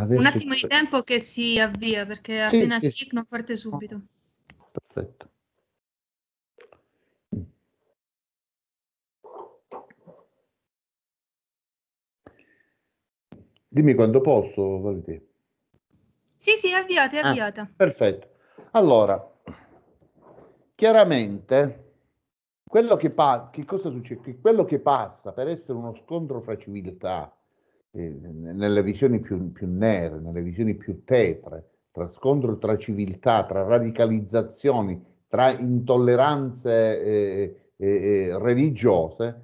Adesso... Un attimo di tempo che si avvia perché sì, appena sì, click non parte subito. Perfetto. Dimmi quando posso, Valentina. Sì, sì, avviate, avviata. Ah, perfetto. Allora, chiaramente, quello che, che, cosa succede? quello che passa per essere uno scontro fra civiltà eh, nelle visioni più, più, nere, nelle visioni più tetre, tra scontro tra civiltà, tra radicalizzazioni, tra intolleranze eh, eh, eh religiose,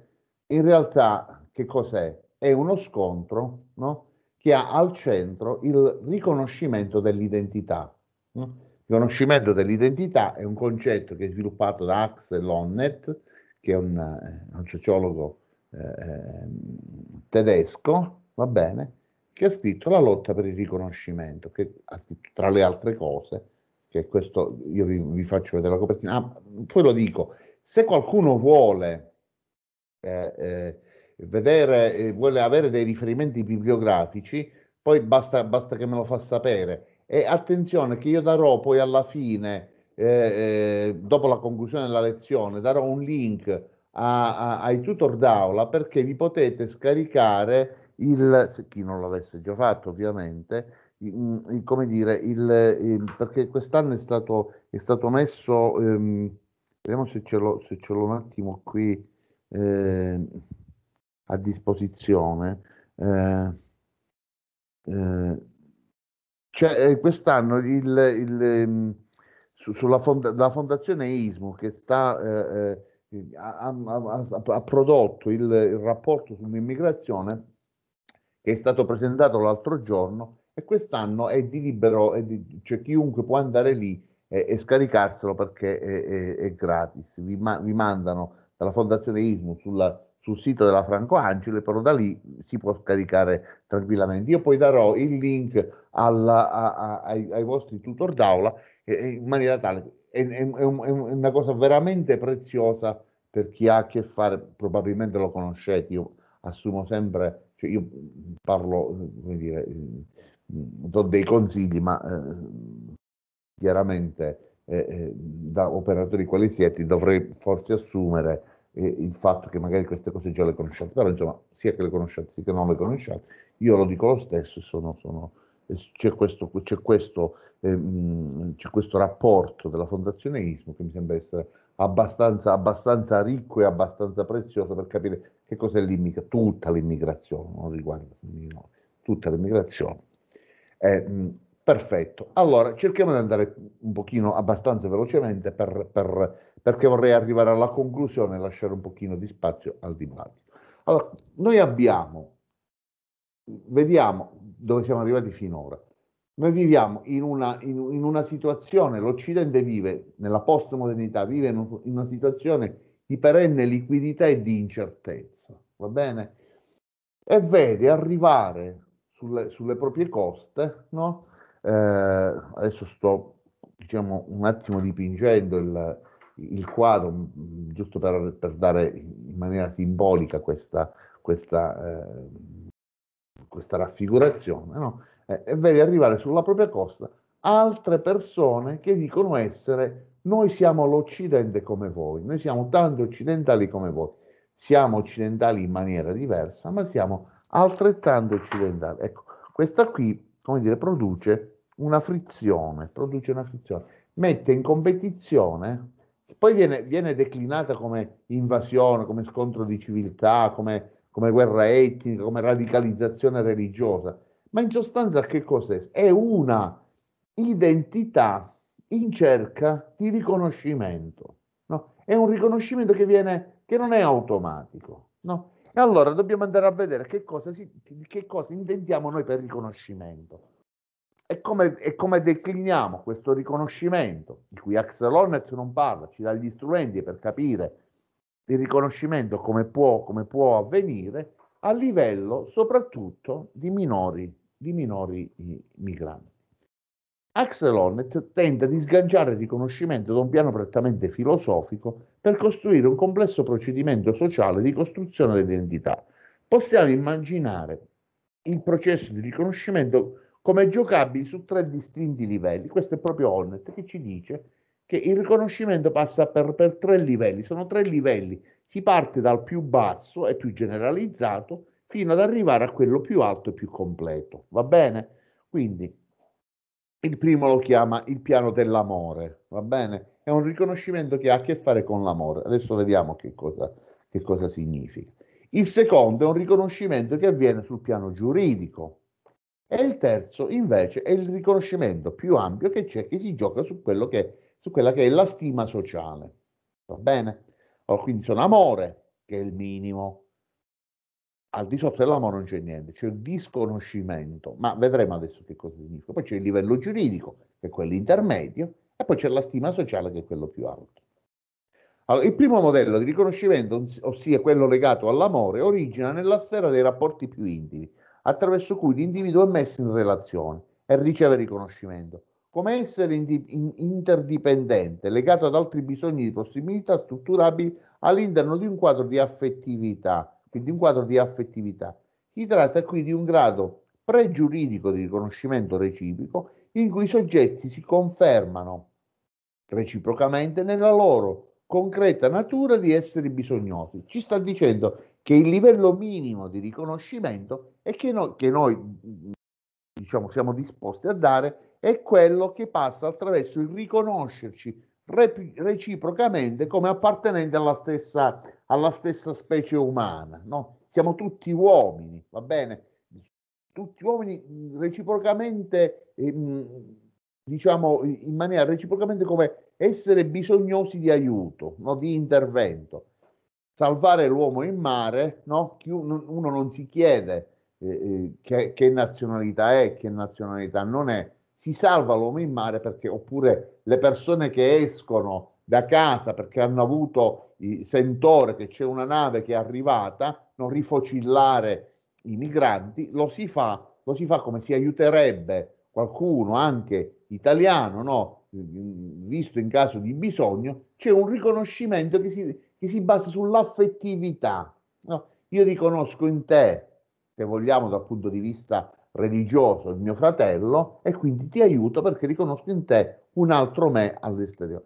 in realtà che cos'è? È uno scontro no? che ha al centro il riconoscimento dell'identità. No? riconoscimento dell'identità è un concetto che è sviluppato da Axel Honneth, che è un, eh, un sociologo eh, ehm, tedesco, va bene, che ha scritto La lotta per il riconoscimento, che ha scritto tra le altre cose, che questo io vi, vi faccio vedere la copertina, ah, poi lo dico, se qualcuno vuole eh, eh, vedere, eh, vuole avere dei riferimenti bibliografici, poi basta, basta, che me lo fa sapere. E attenzione che io darò poi alla fine, eh, eh, dopo la conclusione della lezione, darò un link a, a, ai tutor d'aula perché vi potete scaricare il, chi non l'avesse già fatto ovviamente, il, mm, il, come dire, il, perché quest'anno è stato, è stato messo, ehm, vediamo se ce, l'ho, se ce l'ho un attimo qui eh, a disposizione, eh, eh, cioè, eh, quest'anno ehm, su, sulla fonda, la fondazione ISMU che sta, ha, eh, eh, ha, ha, prodotto il rapporto sull'immigrazione che è stato presentato l'altro giorno e quest'anno è di libero, è di, cioè chiunque può andare lì e, e scaricarselo perché è, è, è gratis. Vi, ma, vi, mandano dalla Fondazione ISMU sulla, sul sito della Franco Angele, però da lì si può scaricare tranquillamente. Io poi darò il link alla, a, a, ai, ai, vostri tutor d'aula eh, in maniera tale. È, è, è, una cosa veramente preziosa per chi ha a che fare, probabilmente lo conoscete, io assumo sempre cioè io mm, parlo, eh, come dire, mm, do dei consigli, ma eh, chiaramente eh, eh, da operatori quali siete dovrei forse assumere eh, il fatto che magari queste cose già le conosciate, però insomma sia che le conosciate sia che non le conosciate, io lo dico lo stesso, sono, sono, c'è, questo, c'è, questo, eh, mm, c'è questo rapporto della Fondazione ISMO che mi sembra essere abbastanza, abbastanza ricco e abbastanza prezioso per capire che cos'è l'immigrazione? Tutta l'immigrazione, non riguarda no, tutta l'immigrazione. Eh, perfetto. Allora, cerchiamo di andare un pochino abbastanza velocemente per, per, perché vorrei arrivare alla conclusione e lasciare un pochino di spazio al dibattito. Allora, noi abbiamo, vediamo dove siamo arrivati finora. Noi viviamo in una, in, in una situazione, l'Occidente vive nella postmodernità, vive in, un, in una situazione di perenne liquidità e di incertezza, va bene? E vede arrivare sulle, sulle proprie coste, no? Eh, adesso sto diciamo un attimo dipingendo il, il quadro, mm, giusto per, per, dare in maniera simbolica questa, questa, eh, questa raffigurazione, no? eh, e vede arrivare sulla propria costa altre persone che dicono essere noi siamo l'Occidente come voi, noi siamo tanto occidentali come voi. Siamo occidentali in maniera diversa, ma siamo altrettanto occidentali. Ecco, questa qui, come dire, produce una frizione, produce una frizione, mette in competizione, poi viene, viene declinata come invasione, come scontro di civiltà, come, come guerra etnica, come radicalizzazione religiosa, ma in sostanza che cos'è? È una identità in cerca di riconoscimento. No? È un riconoscimento che, viene, che non è automatico. No? E allora dobbiamo andare a vedere che cosa, si, che cosa intendiamo noi per riconoscimento e come, e come decliniamo questo riconoscimento, di cui Axel Hornet non parla, ci dà gli strumenti per capire il riconoscimento come può, come può avvenire a livello soprattutto di minori, di minori eh, migranti. Axelonet tenta di sganciare il riconoscimento da un piano prettamente filosofico per costruire un complesso procedimento sociale di costruzione dell'identità. Possiamo immaginare il processo di riconoscimento come giocabile su tre distinti livelli. Questo è proprio Onnet che ci dice che il riconoscimento passa per, per tre livelli, sono tre livelli, si parte dal più basso e più generalizzato fino ad arrivare a quello più alto e più completo. Va bene? Quindi il primo lo chiama il piano dell'amore, va bene? È un riconoscimento che ha a che fare con l'amore. Adesso vediamo che cosa, che cosa significa. Il secondo è un riconoscimento che avviene sul piano giuridico. E il terzo invece è il riconoscimento più ampio che c'è, che si gioca su, che, su quella che è la stima sociale. Va bene? Allora, quindi sono amore, che è il minimo, al di sotto dell'amore non c'è niente, c'è il disconoscimento, ma vedremo adesso che cosa significa. Poi c'è il livello giuridico, che è quello intermedio, e poi c'è la stima sociale, che è quello più alto. Allora, il primo modello di riconoscimento, ossia quello legato all'amore, origina nella sfera dei rapporti più intimi, attraverso cui l'individuo è messo in relazione e riceve riconoscimento, come essere interdipendente, legato ad altri bisogni di prossimità strutturabili all'interno di un quadro di affettività quindi un quadro di affettività. Si tratta qui di un grado pregiuridico di riconoscimento reciproco in cui i soggetti si confermano reciprocamente nella loro concreta natura di esseri bisognosi. Ci sta dicendo che il livello minimo di riconoscimento è che noi, che noi diciamo, siamo disposti a dare è quello che passa attraverso il riconoscerci reciprocamente come appartenenti alla stessa, alla stessa specie umana. No? Siamo tutti uomini, va bene? Tutti uomini reciprocamente, diciamo in maniera reciprocamente come essere bisognosi di aiuto, no? di intervento. Salvare l'uomo in mare, no? uno non si chiede eh, eh, che, che nazionalità è, che nazionalità non è, si salva l'uomo in mare perché oppure le persone che escono da casa perché hanno avuto il sentore che c'è una nave che è arrivata, non rifocillare i migranti, lo si fa, lo si fa come si aiuterebbe qualcuno anche italiano, no? visto in caso di bisogno, c'è un riconoscimento che si, che si basa sull'affettività. No? Io riconosco in te, se vogliamo dal punto di vista religioso, il mio fratello, e quindi ti aiuto perché riconosco in te un altro me all'esterno,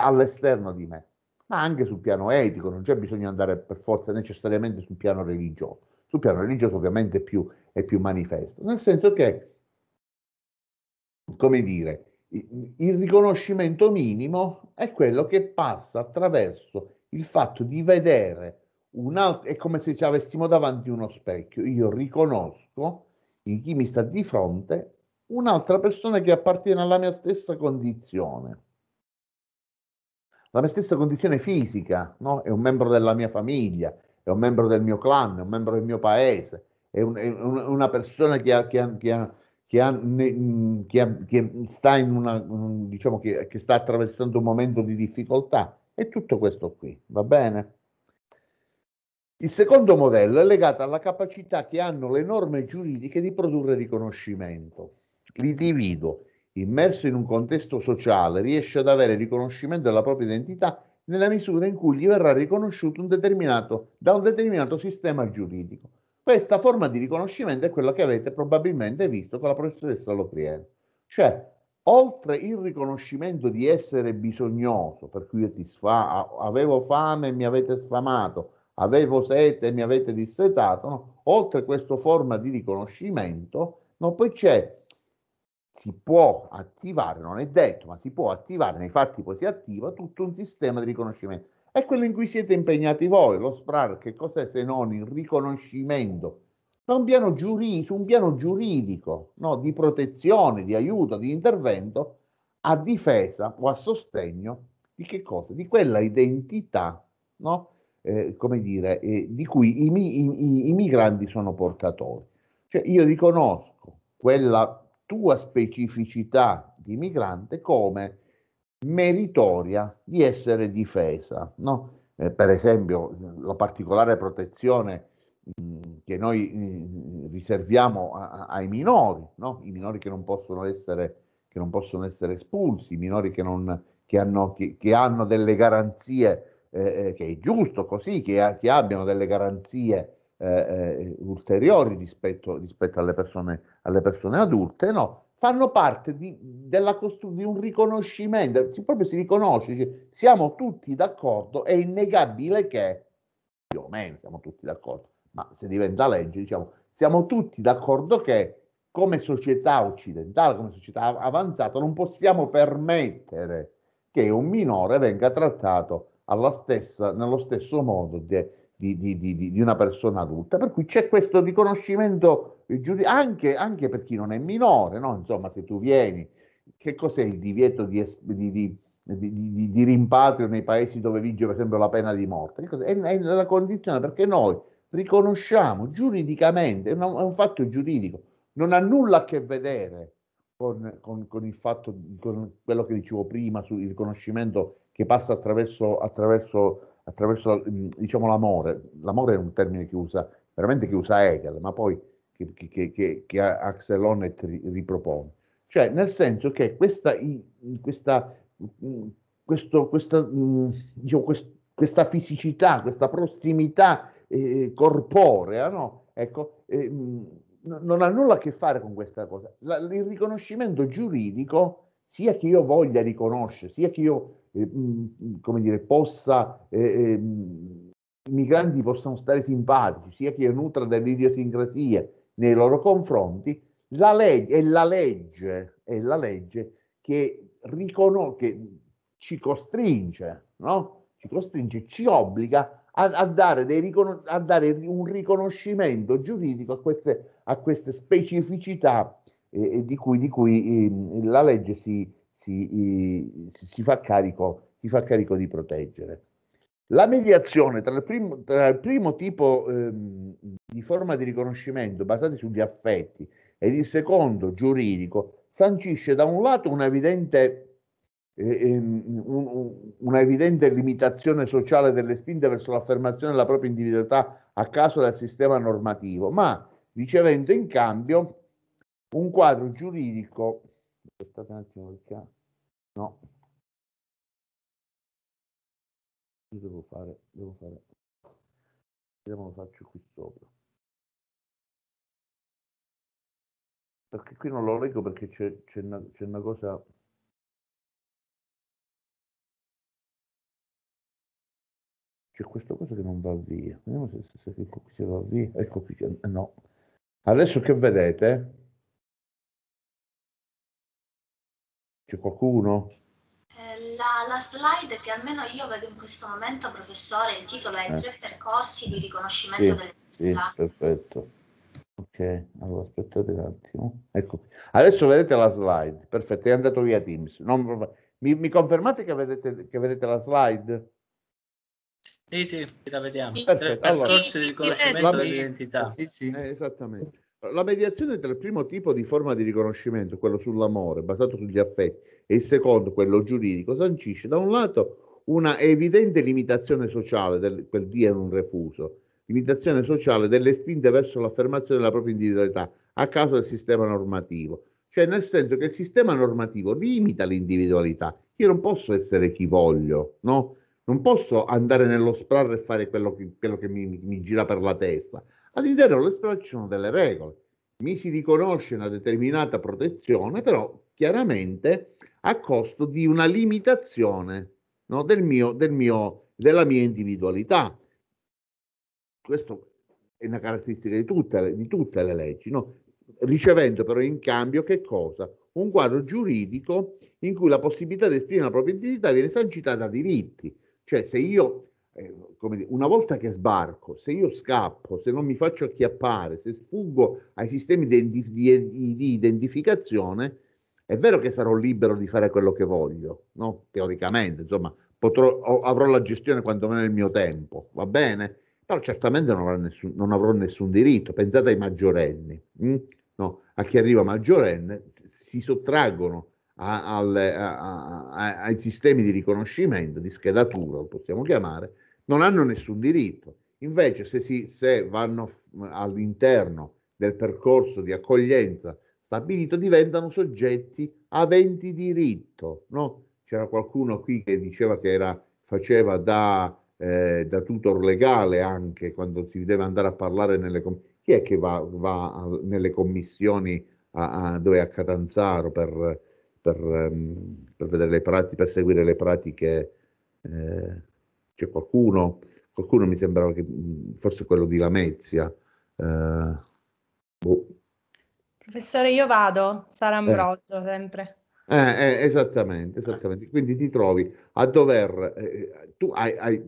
all'esterno di me, ma anche sul piano etico, non c'è bisogno di andare per forza necessariamente sul piano religioso, sul piano religioso ovviamente è più, è più manifesto, nel senso che, come dire, il riconoscimento minimo è quello che passa attraverso il fatto di vedere un altro, è come se ci avessimo davanti uno specchio, io riconosco di chi mi sta di fronte un'altra persona che appartiene alla mia stessa condizione. La mia stessa condizione fisica, no? è un membro della mia famiglia, è un membro del mio clan, è un membro del mio paese, è, un, è una persona che, ha, che, ha, che, ha, che sta, in una, diciamo che, sta attraversando un momento di difficoltà. E tutto questo qui, va bene? Il secondo modello è legato alla capacità che hanno le norme giuridiche di produrre riconoscimento. L'individuo, immerso in un contesto sociale, riesce ad avere riconoscimento della propria identità nella misura in cui gli verrà riconosciuto un da un determinato sistema giuridico. Questa forma di riconoscimento è quella che avete probabilmente visto con la professoressa Lopriere. Cioè, oltre il riconoscimento di essere bisognoso, per cui io ti sfa- avevo fame e mi avete sfamato, avevo sete mi avete dissetato, no? oltre questa forma di riconoscimento, no? poi c'è, si può attivare, non è detto, ma si può attivare, nei fatti poi si attiva tutto un sistema di riconoscimento. È quello in cui siete impegnati voi, lo SPRAR, che cos'è se non il riconoscimento un giuri, su un piano giuridico no? di protezione, di aiuto, di intervento a difesa o a sostegno di che cosa? Di quella identità no? eh, come dire, eh, di cui i, i, i, i, migranti sono portatori. Cioè io riconosco quella tua specificità di migrante come meritoria di essere difesa. No? Eh, per esempio la particolare protezione mm, che noi mm, riserviamo ai minori, no? i minori che non possono essere, che non possono essere espulsi, i minori che, non, che, hanno, che, che hanno delle garanzie eh, eh, che è giusto così, che, che abbiano delle garanzie eh, eh, ulteriori rispetto, rispetto alle, persone, alle, persone, adulte, no? fanno parte di, costru- di un riconoscimento, si, proprio si riconosce, cioè, siamo tutti d'accordo, è innegabile che, più o meno siamo tutti d'accordo, ma se diventa legge, diciamo, siamo tutti d'accordo che come società occidentale, come società avanzata, non possiamo permettere che un minore venga trattato stessa, nello stesso modo di, di, di, di, una persona adulta. Per cui c'è questo riconoscimento anche, anche per chi non è minore, no? insomma se tu vieni, che cos'è il divieto di, rimpatrio nei paesi dove vige per esempio la pena di morte? È, è la condizione perché noi riconosciamo giuridicamente, è un fatto giuridico, non ha nulla a che vedere con, con il fatto, con quello che dicevo prima sul riconoscimento che passa attraverso, attraverso, attraverso diciamo, l'amore. L'amore è un termine che usa, veramente che usa Hegel, ma poi che, che, che, che Axel Honneth ripropone. Cioè, nel senso che questa, questa, questo, questa, diciamo, questa fisicità, questa prossimità eh, corporea, no? ecco, eh, non ha nulla a che fare con questa cosa. La, il riconoscimento giuridico, sia che io voglia riconoscere, sia che io Mm, mm, come dire, possa, eh, i migranti possano stare simpatici, sia che nutra delle idiosincrasie nei loro confronti, la legge, è, la legge, è la legge che, riconos- che ci costringe, no? ci costringe, ci obbliga a, a, dare ricon- a, dare, un riconoscimento giuridico a queste, a queste specificità eh, di cui, di cui eh, la legge si, si, si, fa, carico, si fa, carico, di proteggere. La mediazione tra il primo, tra il primo tipo ehm, di forma di riconoscimento basata sugli affetti ed il secondo giuridico sancisce da un lato una evidente, ehm, un, una evidente limitazione sociale delle spinte verso l'affermazione della propria individualità a caso del sistema normativo, ma ricevendo in cambio un quadro giuridico aspettate un attimo perché no io devo fare devo fare vediamo lo faccio qui sopra perché qui non lo leggo perché c'è, c'è, una, c'è una cosa c'è questa cosa che non va via vediamo se, se, se qui va via ecco qui che no adesso che vedete C'è qualcuno? Eh, la, la, slide che almeno io vedo in questo momento, professore, il titolo è eh. Tre percorsi di riconoscimento sì, delle identità. Sì, perfetto. Ok, allora aspettate un attimo. Ecco, adesso vedete la slide. Perfetto, è andato via Teams. Non, mi, mi, confermate che vedete, che vedete, la slide? Sì, sì, la vediamo. Perfetto. Tre percorsi allora, di riconoscimento sì, dell'identità. Sì, sì. Eh, esattamente. La mediazione tra il primo tipo di forma di riconoscimento, quello sull'amore, basato sugli affetti, e il secondo, quello giuridico, sancisce da un lato una evidente limitazione sociale, del, quel di è un refuso, limitazione sociale delle spinte verso l'affermazione della propria individualità a causa del sistema normativo. Cioè nel senso che il sistema normativo limita l'individualità. Io non posso essere chi voglio, no? Non posso andare nello sprarre e fare quello che, quello che mi, mi gira per la testa All'interno dell'Esplorer ci sono delle regole, mi si riconosce una determinata protezione, però chiaramente a costo di una limitazione no, del mio, del mio, della mia individualità. Questo è una caratteristica di tutte le, di tutte le leggi, no? ricevendo però in cambio che cosa? Un quadro giuridico in cui la possibilità di esprimere la propria identità viene sancita da diritti. Cioè se io eh, dire, una volta che sbarco, se io scappo, se non mi faccio acchiappare, se sfuggo ai sistemi di, di, di identificazione, è vero che sarò libero di fare quello che voglio, no? teoricamente, insomma, potrò, avrò la gestione quantomeno nel mio tempo, va bene? Però certamente non avrò nessun, non avrò nessun diritto. Pensate ai maggiorenni, mh? Hm? no? a chi arriva maggiorenne si sottraggono a, a, a, ai sistemi di riconoscimento, di schedatura, lo possiamo chiamare, non hanno nessun diritto. Invece se, si, se vanno all'interno del percorso di accoglienza stabilito diventano soggetti aventi diritto. No? C'era qualcuno qui che diceva che era, faceva da, eh, da, tutor legale anche quando si deve andare a parlare nelle commissioni. Chi è che va, va nelle commissioni a, a, dove a Catanzaro per, per, ehm, per, vedere le pratiche, per seguire le pratiche? Eh, c'è qualcuno, qualcuno mi sembrava che mm, forse quello di Lamezia. Eh, boh. Professore, io vado, sarà Ambrogio eh. sempre. Eh, eh, esattamente, esattamente. Quindi ti trovi a dover, eh, eh, tu hai, hai,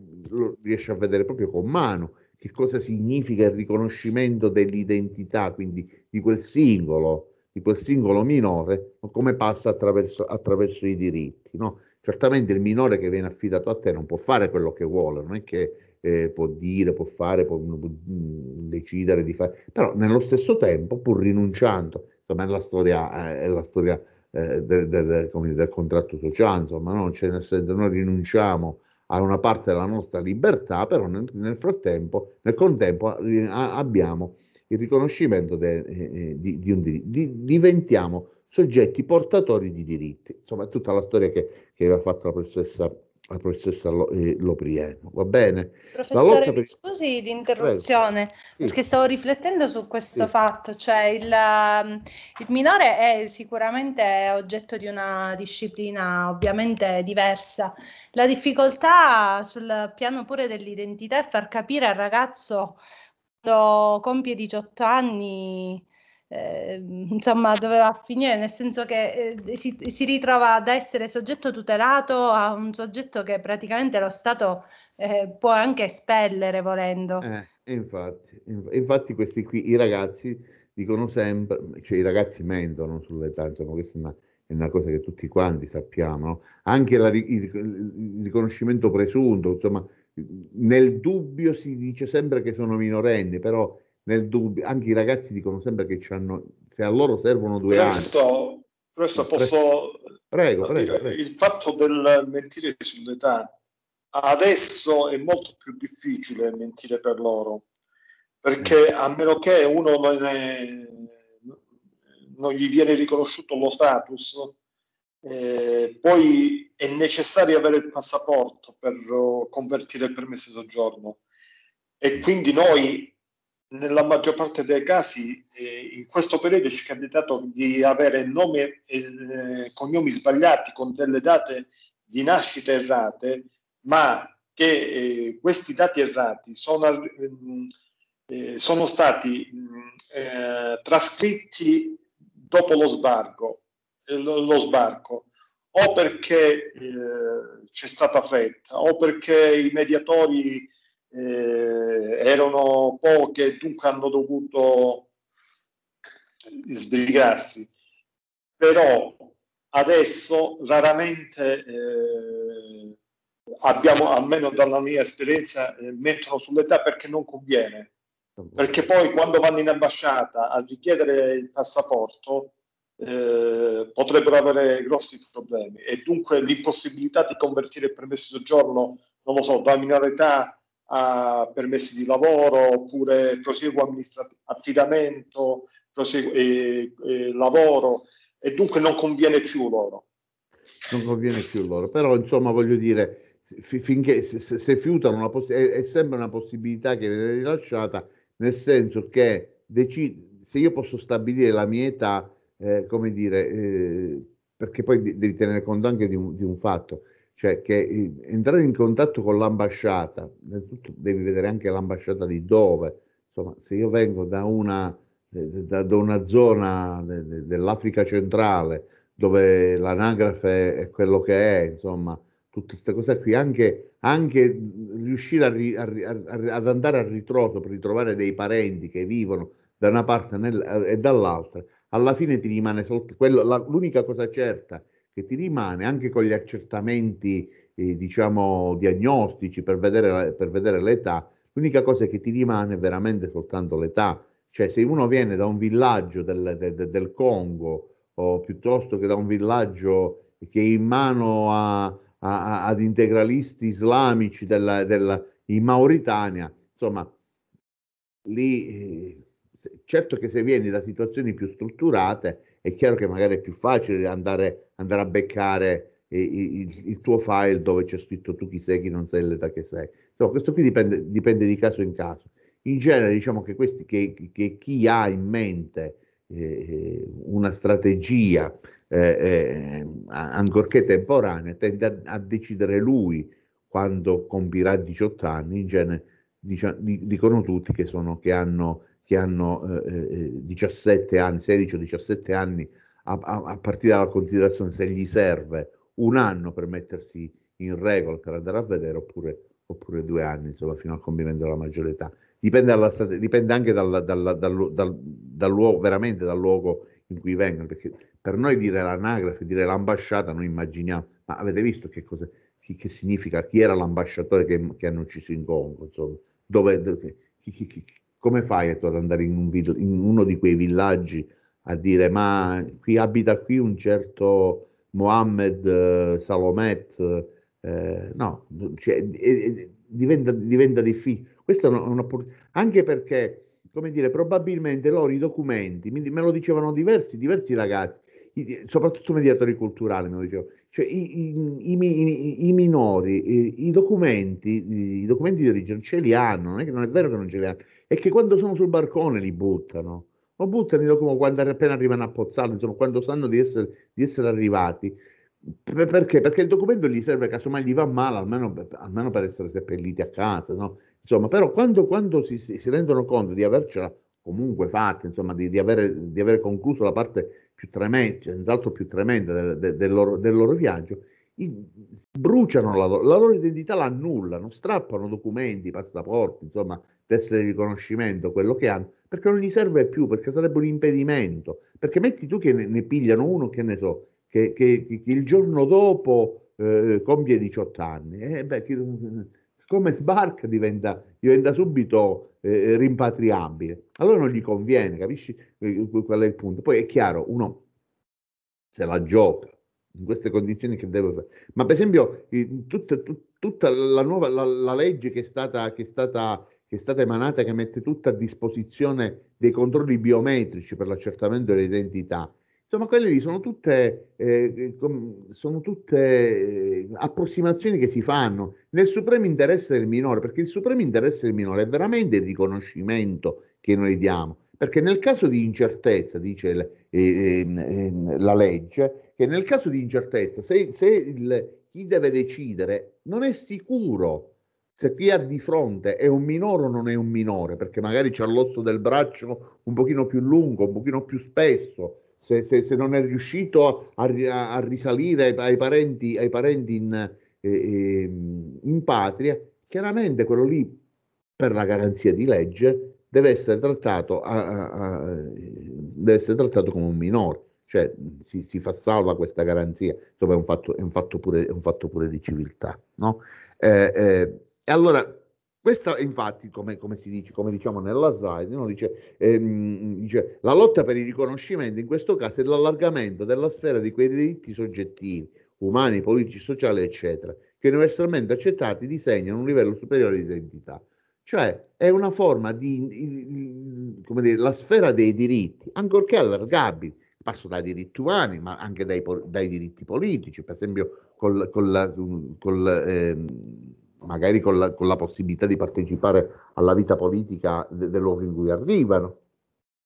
riesci a vedere proprio con mano che cosa significa il riconoscimento dell'identità, quindi di quel singolo, di quel singolo minore, come passa attraverso, attraverso i diritti. No? Certamente il minore che viene affidato a te non può fare quello che vuole, non è che eh, può dire, può fare, può, mm, può mm, decidere di fare, però nello stesso tempo, pur rinunciando, insomma è la storia, eh, è la storia eh, del, del, dire, del, contratto sociale, insomma, no? cioè, nel senso noi rinunciamo a una parte della nostra libertà, però nel, nel frattempo, nel contempo a, abbiamo il riconoscimento de, eh, eh di, di, un diritto, di, diventiamo soggetti portatori di diritti. Insomma, è tutta la storia che, che aveva fatto la professoressa, la professoressa Lo, eh, Loprieno. Va bene? Professore, per... scusi di interruzione, sì. perché stavo riflettendo su questo sì. fatto, cioè il, ehm, il, minore è sicuramente oggetto di una disciplina ovviamente diversa. La difficoltà sul piano pure dell'identità è far capire al ragazzo quando compie 18 anni eh, insomma doveva finire, nel senso che eh, si, si, ritrova ad essere soggetto tutelato a un soggetto che praticamente lo Stato eh, può anche espellere volendo. Eh, infatti, infatti questi qui, i ragazzi dicono sempre, cioè i ragazzi mentono sull'età, insomma questa è una, è una cosa che tutti quanti sappiamo, no? anche la, il, il riconoscimento presunto, insomma nel dubbio si dice sempre che sono minorenni, però nel dubbio, anche i ragazzi dicono sempre che se a loro servono due questo, anni. Questo posso... Prego, prego, prego. Il fatto del mentire sull'età adesso è molto più difficile mentire per loro, perché mm. a meno che uno non, è, non gli viene riconosciuto lo status, eh, poi è necessario avere il passaporto per convertire il permesso di soggiorno. E quindi noi nella maggior parte dei casi eh, in questo periodo ci è capitato di avere nomi e eh, cognomi sbagliati con delle date di nascita errate, ma che eh, questi dati errati sono, mm, eh, sono stati mm, eh, trascritti dopo lo sbarco, eh, lo, lo sbarco o perché c'è stata fretta o perché i mediatori eh, erano poche, dunque hanno dovuto sbrigarsi. Però adesso raramente eh, abbiamo, almeno dalla mia esperienza, eh, mettono sull'età perché non conviene. Perché poi quando vanno in ambasciata a richiedere il passaporto eh, potrebbero avere grossi problemi e dunque l'impossibilità di convertire il permesso di soggiorno, non lo so, da minorità a permessi di lavoro oppure proseguo affidamento, proseguo, eh, eh, lavoro e dunque non conviene più loro. Non conviene più loro, però insomma voglio dire, finché se, se, fiutano, una poss- è, è, sempre una possibilità che viene rilasciata, nel senso che deci- se io posso stabilire la mia età, eh, come dire, eh, perché poi devi tenere conto anche di un, di un fatto, cioè che eh, entrare in contatto con l'ambasciata, devi vedere anche l'ambasciata di dove, insomma se io vengo da una, da, da una zona dell'Africa centrale dove l'anagrafe è quello che è, insomma tutte queste cose qui, anche, anche riuscire a ri, a, a, ad andare al ritroso per ritrovare dei parenti che vivono da una parte nel, eh, e dall'altra, alla fine ti rimane soltanto l'unica cosa certa è che ti rimane anche con gli accertamenti, eh, diciamo, diagnostici per vedere, per vedere l'età, l'unica cosa che ti rimane è veramente soltanto l'età. Cioè se uno viene da un villaggio del, del, del Congo o piuttosto che da un villaggio che è in mano a, a, ad integralisti islamici della, della, in Mauritania, insomma, lì eh, certo che se vieni da situazioni più strutturate è chiaro che magari è più facile andare a andare a beccare il, il, tuo file dove c'è scritto tu chi sei, chi non sei, l'età che sei. Insomma, questo qui dipende, dipende, di caso in caso. In genere diciamo che, questi, che, che chi ha in mente eh, una strategia, eh, eh, ancorché temporanea, tende a, a, decidere lui quando compirà 18 anni, in genere dic- dicono tutti che, sono, che hanno, che hanno 17 eh, eh, eh, anni, 16 o 17 anni a, a, a partire dalla considerazione se gli serve un anno per mettersi in regola per andare a vedere oppure, oppure due anni, insomma, fino al compimento della maggiore età. Dipende, dalla, dipende anche dalla, dalla, dal, dal, dal, luogo, veramente dal luogo in cui vengono, perché per noi dire l'anagrafe, dire l'ambasciata, noi immaginiamo, ma avete visto che cosa, chi, che significa, chi era l'ambasciatore che, che hanno ucciso in Congo, insomma, dove, dove chi, chi, come fai tu ad andare in, un in uno di quei villaggi a dire ma qui abita qui un certo Mohammed eh, Salomet, eh, no, cioè, eh, diventa, diventa, difficile. Questa è una, un'opportunità, anche perché, come dire, probabilmente loro i documenti, me lo dicevano diversi, diversi ragazzi, soprattutto mediatori culturali, me lo dicevano, cioè, i, i, i, i, minori, i, documenti, i documenti di origine ce li hanno, non è, che, non è vero che non ce li hanno, è che quando sono sul barcone li buttano o buttanilo come quando appena arrivano a Pozzallo, insomma, quando sanno di essere, di essere arrivati. Per, perché? Perché il documento gli serve, casomai gli va male, almeno, almeno per essere seppelliti a casa, no? Insomma, però quando, quando si, si, rendono conto di avercela comunque fatta, insomma, di, di, avere, di aver concluso la parte più tremenda, cioè senz'altro più tremenda del, del, del, loro, del loro, viaggio, bruciano la, la loro identità, la annullano, strappano documenti, passaporti, insomma, tessere di riconoscimento, quello che hanno, perché non gli serve più, perché sarebbe un impedimento. Perché metti tu che ne, ne pigliano uno, che ne so, che, che, che il giorno dopo eh, compie 18 anni, eh, beh, chi, come sbarca diventa, diventa subito eh, rimpatriabile. Allora non gli conviene, capisci eh, qual è il punto? Poi è chiaro, uno se la gioca in queste condizioni che deve fare. Ma per esempio tutta, tutta la nuova la, la legge che è stata, che è stata che è stata emanata che mette tutta a disposizione dei controlli biometrici per l'accertamento dell'identità. Insomma, quelle lì sono tutte, eh, sono tutte eh, approssimazioni che si fanno nel supremo interesse del minore, perché il supremo interesse del minore è veramente il riconoscimento che noi diamo. Perché nel caso di incertezza, dice il, eh, eh, la legge, che nel caso di incertezza, se, se il, chi deve decidere non è sicuro se chi ha di fronte è un minore o non è un minore, perché magari c'ha l'osso del braccio un pochino più lungo, un pochino più spesso, se, se, se non è riuscito a, a, a risalire ai, ai, parenti, ai parenti in, eh, in patria, chiaramente quello lì, per la garanzia di legge, deve essere trattato, a, deve essere trattato come un minore. Cioè si, si, fa salva questa garanzia, insomma è un fatto, è un fatto, pure, è un fatto pure, di civiltà. No? Eh, eh, e allora, questa infatti, come, come, si dice, come diciamo nella slide, no? dice, ehm, dice, la lotta per il riconoscimento in questo caso è l'allargamento della sfera di quei diritti soggettivi, umani, politici, sociali, eccetera, che universalmente accettati disegnano un livello superiore di identità. Cioè è una forma di, come dire, la sfera dei diritti, ancorché allargabili, passo dai diritti umani, ma anche dai, dai diritti politici, per esempio col, col, col, col eh, magari con la, con la possibilità di partecipare alla vita politica de, del luogo in cui arrivano,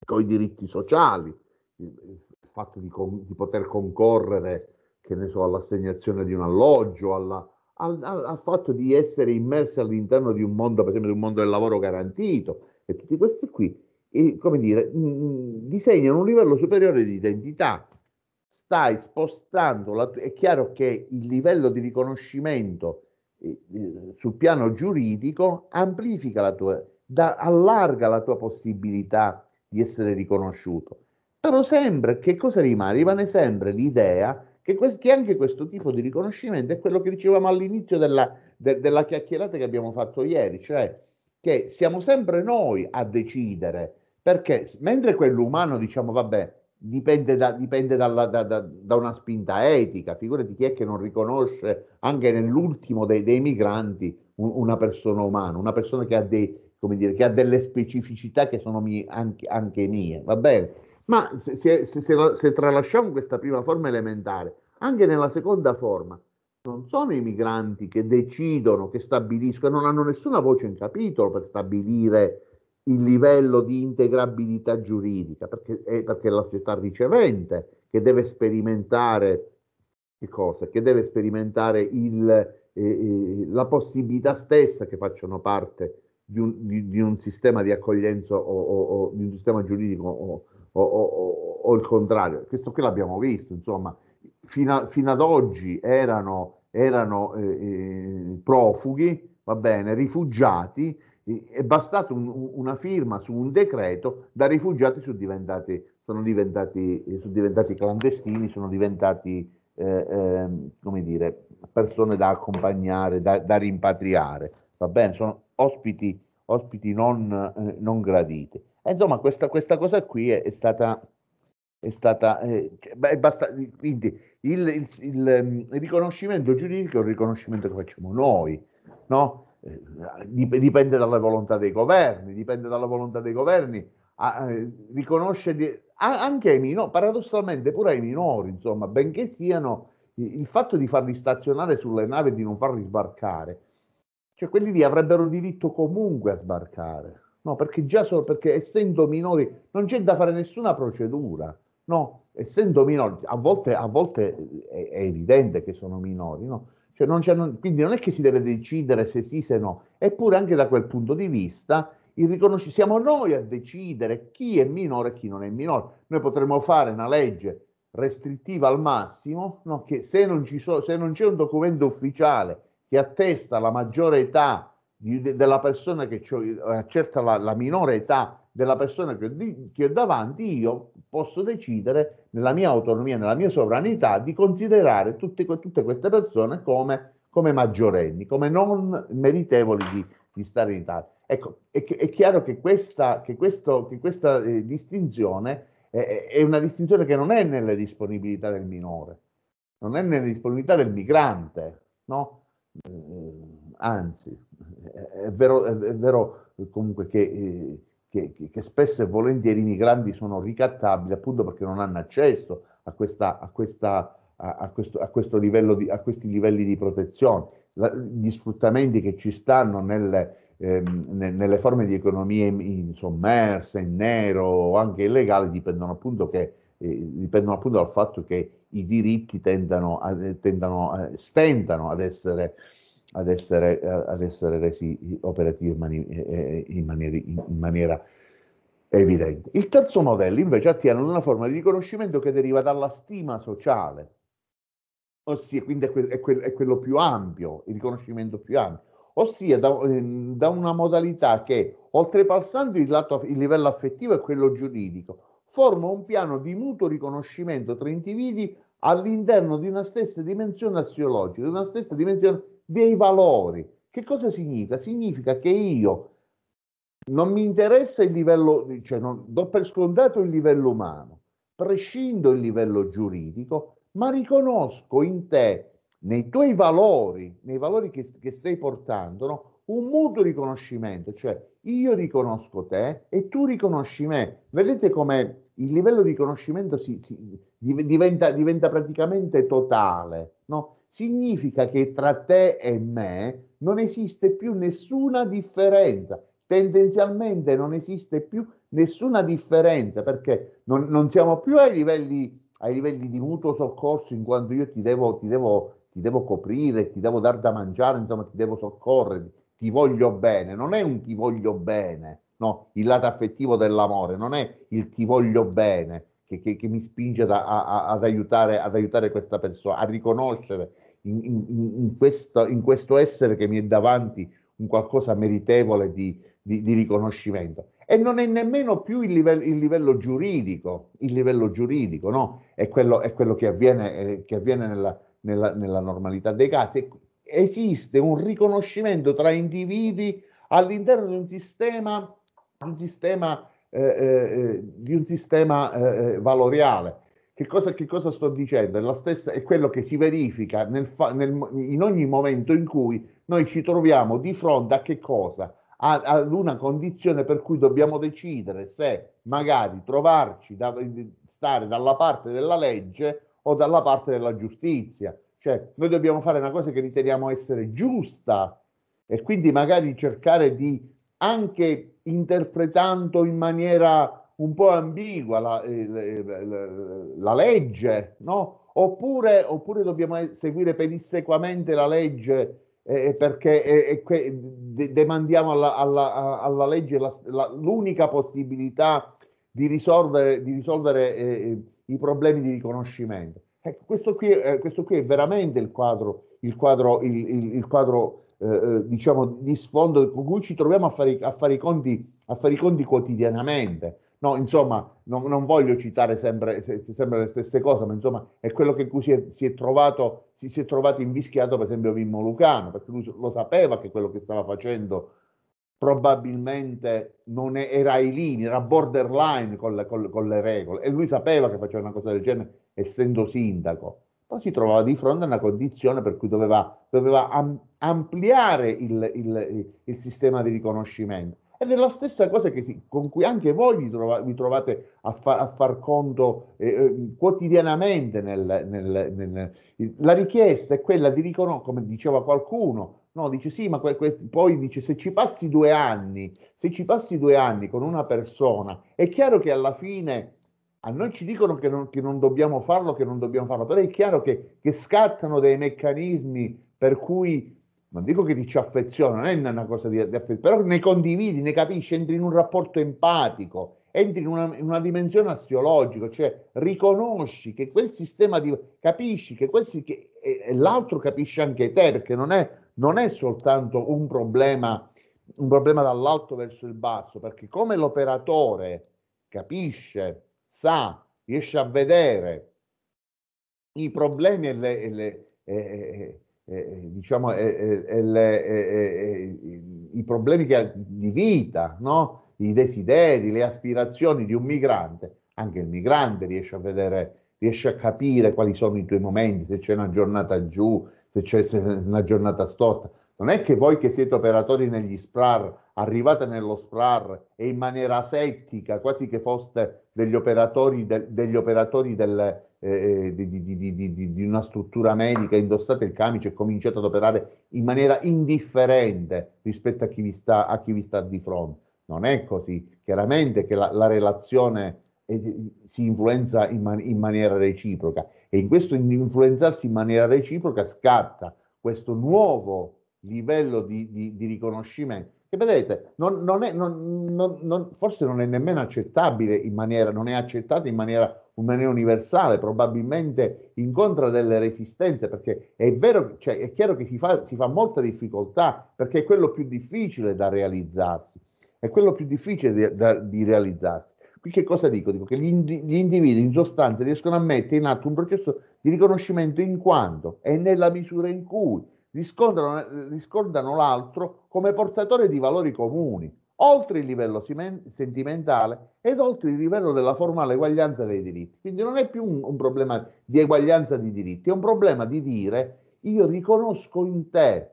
con i diritti sociali, il, fatto di, con, di poter concorrere, che ne so, all'assegnazione di un alloggio, alla, al, al, al, fatto di essere immersi all'interno di un mondo, per esempio, di un mondo del lavoro garantito, e tutti questi qui, e, come dire, mh, mm, mm, disegnano un livello superiore di identità. Stai spostando, la, è chiaro che il livello di riconoscimento eh, sul piano giuridico amplifica la tua, da, allarga la tua possibilità di essere riconosciuto. Però sempre, che cosa rimane? Rimane sempre l'idea che, questi, anche questo tipo di riconoscimento è quello che dicevamo all'inizio della, de, della chiacchierata che abbiamo fatto ieri, cioè che siamo sempre noi a decidere, perché mentre quell'umano diciamo vabbè, dipende, da, dipende dalla, da, da, da, una spinta etica, figurati chi è che non riconosce anche nell'ultimo dei, dei migranti un, una persona umana, una persona che ha, dei, dire, che ha delle specificità che sono mie, anche, anche, mie, va bene? Ma se, se, se, se tralasciamo questa prima forma elementare, anche nella seconda forma, non sono i migranti che decidono, che stabiliscono, non hanno nessuna voce in capitolo per stabilire il livello di integrabilità giuridica, perché è, perché è la società ricevente che deve sperimentare che cosa? Che deve sperimentare il, eh, eh, la possibilità stessa che facciano parte di un, di, di un sistema di accoglienza o, o, o, di un sistema giuridico o, o, il contrario. Questo qui l'abbiamo visto, insomma, fino, a, fino ad oggi erano, erano eh, eh profughi, va bene, rifugiati, è bastata un, una firma su un decreto, da rifugiati sono diventati, sono diventati, eh, sono diventati clandestini, sono diventati eh, eh, come dire, persone da accompagnare, da, da rimpatriare, va bene? Sono ospiti, ospiti non, eh, non graditi. E insomma, questa, questa, cosa qui è, è stata è stata eh, cioè, è basta, quindi il, il, il, ehm, il, riconoscimento giuridico è un riconoscimento che facciamo noi no? Eh, dipende dalla volontà dei governi, dipende dalla volontà dei governi a, eh, riconoscere anche ai minori, paradossalmente pure ai minori, insomma, benché siano il fatto di farli stazionare sulle navi e di non farli sbarcare, cioè quelli lì avrebbero diritto comunque a sbarcare, no? Perché già solo perché essendo minori non c'è da fare nessuna procedura, no? Essendo minori, a volte, a volte eh, è, è, evidente che sono minori, no? Cioè non non, quindi non è che si deve decidere se sì, se no, eppure anche da quel punto di vista siamo noi a decidere chi è minore e chi non è minore. Noi potremmo fare una legge restrittiva al massimo, no? che se non, so, se non, c'è un documento ufficiale che attesta la maggiore età di, de, della persona che eh, accerta la, la minore età della persona che ho, di, che ho davanti, io posso decidere nella mia autonomia, nella mia sovranità, di considerare tutte, tutte queste persone come, come, maggiorenni, come non meritevoli di, di stare in Italia. Ecco, è, è, chiaro che questa, che questo, che questa eh, distinzione eh, è una distinzione che non è nelle disponibilità del minore, non è nelle disponibilità del migrante, no? Eh, anzi, è vero, è vero, comunque che eh, che, che, che, spesso e volentieri i migranti sono ricattabili appunto perché non hanno accesso a, questa, a, questa, a, questo, questo di, a, questi livelli di protezione, La, gli sfruttamenti che ci stanno nelle, ehm, ne, nelle forme di economie sommerse, in nero o anche illegali dipendono appunto, che, eh, dipendono appunto dal fatto che i diritti tendano, tendano, eh, stentano ad essere ad essere, ad essere resi operativi in, mani, eh, eh, in, manieri, in maniera evidente. Il terzo modello invece attiene ad una forma di riconoscimento che deriva dalla stima sociale, ossia quindi è, que- è, que- è quello più ampio, il riconoscimento più ampio, ossia da, ehm, da una modalità che, oltrepassando il, lato, il livello affettivo e quello giuridico, forma un piano di mutuo riconoscimento tra individui all'interno di una stessa dimensione aziologica, di una stessa dimensione dei valori. Che cosa significa? Significa che io non mi interessa il livello, cioè non, do per scontato il livello umano, prescindo il livello giuridico, ma riconosco in te, nei tuoi valori, nei valori che, che stai portando, no? un mutuo riconoscimento, cioè io riconosco te e tu riconosci me. Vedete come il livello di riconoscimento si, si diventa, diventa, praticamente totale, no? significa che tra te e me non esiste più nessuna differenza. Tendenzialmente non esiste più nessuna differenza perché non, non siamo più ai livelli, ai livelli, di mutuo soccorso in quanto io ti devo, ti, devo, ti devo coprire, ti devo dar da mangiare, insomma ti devo soccorrere, ti voglio bene. Non è un ti voglio bene, no, il lato affettivo dell'amore, non è il ti voglio bene, che, che, che mi spinge ad, a, ad, aiutare, ad, aiutare, questa persona, a riconoscere in, in, in, questo, in, questo, essere che mi è davanti un qualcosa meritevole di, di, di riconoscimento. E non è nemmeno più il livello, il livello giuridico, il livello giuridico, no? È quello, è quello che avviene, eh, che avviene nella, nella, nella normalità dei casi. Esiste un riconoscimento tra individui all'interno di un sistema un sistema eh, eh, eh, di un sistema eh, valoriale. Che cosa, che cosa, sto dicendo? È, la stessa, è quello che si verifica nel nel, in ogni momento in cui noi ci troviamo di fronte a che cosa? ad una condizione per cui dobbiamo decidere se magari trovarci da, stare dalla parte della legge o dalla parte della giustizia. Cioè, noi dobbiamo fare una cosa che riteniamo essere giusta e quindi magari cercare di anche interpretando in maniera un po' ambigua la, eh, eh, la legge, no? oppure, oppure, dobbiamo seguire pedissequamente la legge eh, eh perché eh, eh, demandiamo alla, alla, alla legge la, la, l'unica possibilità di risolvere, di risolvere i problemi di riconoscimento. Ecco, questo qui, questo qui è veramente il quadro, il quadro, il, il, il quadro eh, eh, diciamo, di sfondo con cui ci troviamo a fare, a fare, i, conti, a fare i conti quotidianamente. No, insomma, non, non voglio citare sempre, se, sempre, le stesse cose, ma insomma è quello che cui si è, si è trovato, si, si, è trovato invischiato per esempio Vimmo Lucano, perché lui lo sapeva che quello che stava facendo probabilmente non è, era ai linee, era borderline con le, con, con le regole e lui sapeva che faceva una cosa del genere essendo sindaco poi si trovava di fronte a una condizione per cui doveva, doveva am- ampliare il, il, il, sistema di riconoscimento. Ed è la stessa cosa si, con cui anche voi vi, trova, vi trovate a, fa, a, far conto eh, eh quotidianamente. Nel, nel, nel, la richiesta è quella di riconoscere, come diceva qualcuno, no? dice sì, ma que- que- poi dice se ci passi due anni, se ci passi due anni con una persona, è chiaro che alla fine a noi ci dicono che non, che non dobbiamo farlo, che non dobbiamo farlo, però è chiaro che, che scattano dei meccanismi per cui non dico che ti ci affeziona, non è una cosa di, di affezione, però ne condividi, ne capisci, entri in un rapporto empatico, entri in una, in una dimensione assiologica, cioè riconosci che quel sistema di, capisci che, quel, che e, e l'altro capisce anche te, perché non è, non è soltanto un problema, un problema dall'alto verso il basso, perché come l'operatore capisce sa, riesce a vedere i problemi e le, e le e, e, diciamo, le, i problemi che, di vita, no? i desideri, le aspirazioni di un migrante, anche il migrante riesce a vedere, riesce a capire quali sono i tuoi momenti, se c'è una giornata giù, se c'è una giornata storta, non è che voi che siete operatori negli SPRAR arrivate nello SPRAR e in maniera settica, quasi che foste degli operatori, de, degli operatori del, eh, eh di, di, di, di, una struttura medica, indossate il camice e cominciate ad operare in maniera indifferente rispetto a chi vi sta, chi vi sta di fronte. Non è così. Chiaramente che la, la relazione eh, si influenza in, man, in maniera reciproca e in questo influenzarsi in maniera reciproca scatta questo nuovo livello di, di, di riconoscimento che vedete non, non è, non, forse non è nemmeno accettabile in maniera, non è accettata in maniera, in maniera universale, probabilmente incontra delle resistenze perché è vero, cioè, è chiaro che si fa, si fa molta difficoltà perché è quello più difficile da realizzarsi, è quello più difficile di, da, di realizzarsi. Qui che cosa dico? Dico che gli, indi, gli individui in sostanza riescono a mettere in atto un processo di riconoscimento in quanto e nella misura in cui eh, riscordano l'altro come portatore di valori comuni, oltre il livello sentimentale ed oltre il livello della formale eguaglianza dei diritti. Quindi non è più un, un problema di eguaglianza di diritti, è un problema di dire io riconosco in te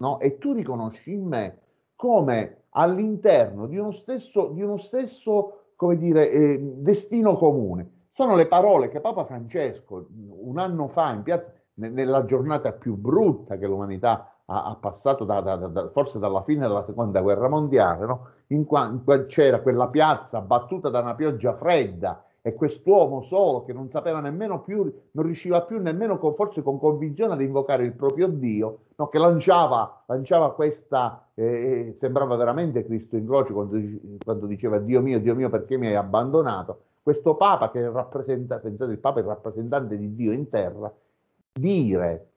no? e tu riconosci in me come all'interno di uno stesso, di uno stesso come dire, eh, destino comune. Sono le parole che Papa Francesco un anno fa in piazza, nella giornata più brutta che l'umanità ha, ha passato, da, da, da, forse dalla fine della seconda guerra mondiale, no? in qua, c'era quella piazza battuta da una pioggia fredda e quest'uomo solo che non sapeva nemmeno più, non riusciva più nemmeno con, forse con convinzione ad invocare il proprio Dio, no? che lanciava, lanciava questa, eh, eh sembrava veramente Cristo in croce quando, quando diceva Dio mio, Dio mio perché mi hai abbandonato, questo Papa che rappresenta, pensate il Papa è il rappresentante di Dio in terra, dire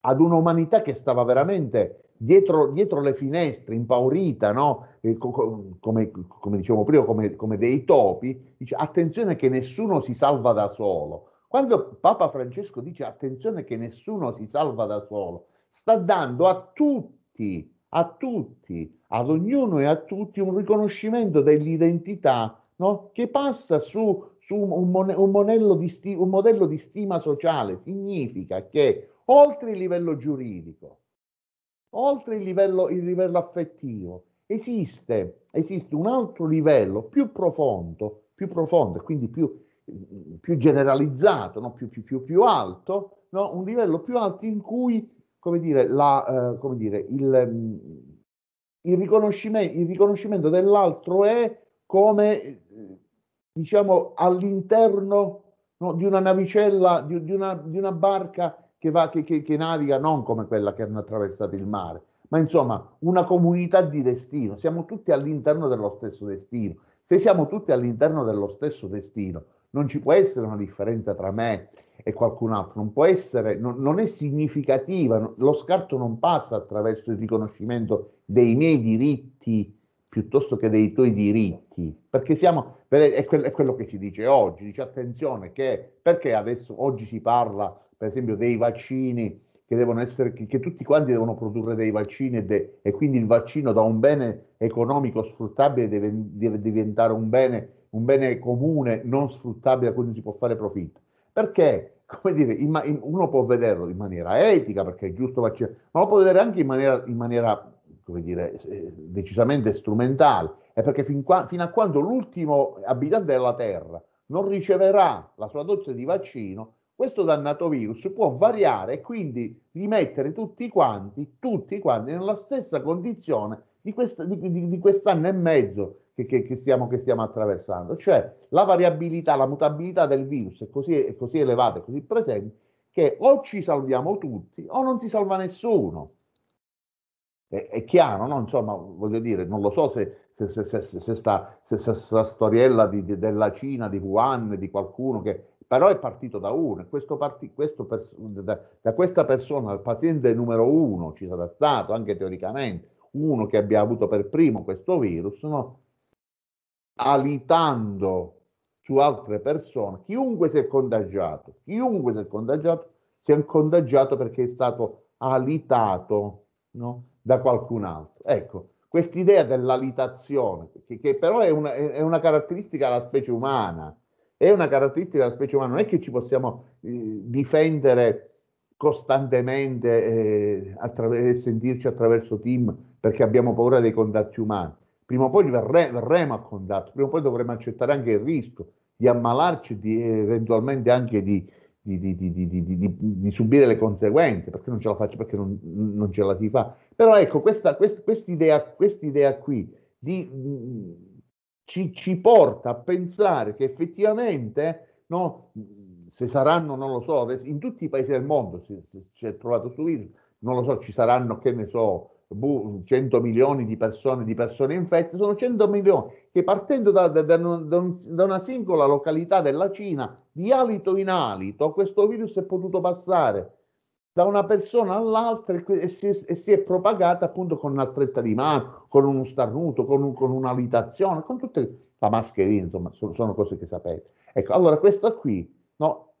ad un'umanità che stava veramente dietro, dietro le finestre, impaurita, no? come, come dicevamo prima, come, come dei topi, dice attenzione che nessuno si salva da solo. Quando Papa Francesco dice attenzione che nessuno si salva da solo, sta dando a tutti, a tutti, ad ognuno e a tutti un riconoscimento dell'identità no? che passa su su un, mon- un, modello di sti- un modello di stima sociale. Significa che oltre il livello giuridico, oltre il livello, il livello affettivo, esiste, esiste, un altro livello più profondo, più profondo e quindi più, più generalizzato, no? più, più, più, alto, no? un livello più alto in cui come dire, la, eh, come dire il, il, riconoscimento, il riconoscimento dell'altro è come diciamo, all'interno no, di una navicella, di, di, una, di una, barca che, va, che, che, che naviga non come quella che hanno attraversato il mare, ma insomma una comunità di destino. Siamo tutti all'interno dello stesso destino. Se siamo tutti all'interno dello stesso destino, non ci può essere una differenza tra me e qualcun altro, non può essere, non, non è significativa, lo scarto non passa attraverso il riconoscimento dei miei diritti piuttosto che dei tuoi diritti, perché siamo, è, quello che si dice oggi, dice attenzione che perché adesso oggi si parla per esempio dei vaccini che devono essere, che, tutti quanti devono produrre dei vaccini e, de, e quindi il vaccino da un bene economico sfruttabile deve, deve diventare un bene, un bene, comune non sfruttabile a cui non si può fare profitto. Perché? Come dire, in, in, uno può vederlo in maniera etica perché è giusto vaccinare, ma lo può vedere anche in maniera, in maniera come dire, eh, decisamente strumentale è perché fin qua, fino a quando l'ultimo abitante della Terra non riceverà la sua dose di vaccino, questo dannato virus può variare e quindi rimettere tutti quanti, tutti quanti nella stessa condizione di, quest, di, di, di quest'anno e mezzo che, che, che, stiamo, che, stiamo, attraversando. Cioè la variabilità, la mutabilità del virus è così, è così elevata, è così presente, che o ci salviamo tutti o non si salva nessuno. È, è chiaro, no? Insomma, voglio dire, non lo so se questa storiella di, di, della Cina, di Wuhan, di qualcuno che però è partito da uno, questo parti, questo pers- da, da, questa persona, il paziente numero uno ci sarà stato, anche teoricamente, uno che abbia avuto per primo questo virus, no? alitando su altre persone, chiunque si è contagiato, chiunque si è contagiato, si è contagiato perché è stato alitato no? da qualcun altro. Ecco, quest'idea dell'alitazione, che, che però è una, è una, caratteristica della specie umana, è una caratteristica della specie umana, non è che ci possiamo eh, difendere costantemente eh, attraver- eh, sentirci attraverso team perché abbiamo paura dei contatti umani. Prima o poi verre- verremo a contatto, prima o poi dovremo accettare anche il rischio di ammalarci, di, eventualmente anche di, di, di, di, di, subire le conseguenze, perché non ce la faccio, perché non, non ce la si fa. Però ecco, questa quest, idea qui ci, ci, porta a pensare che effettivamente, no, se saranno, non lo so, in tutti i paesi del mondo, si, si è trovato su Instagram, non lo so, ci saranno, che ne so, 100 milioni di persone, di persone infette, sono 100 milioni che partendo da, da, da, un, da, una singola località della Cina di alito in alito questo virus è potuto passare da una persona all'altra e si è, e si è propagata appunto con una stretta di mano, con uno starnuto, con, un, con un'alitazione, con tutte la mascherina, insomma, sono, sono, cose che sapete. Ecco, allora questa qui, no,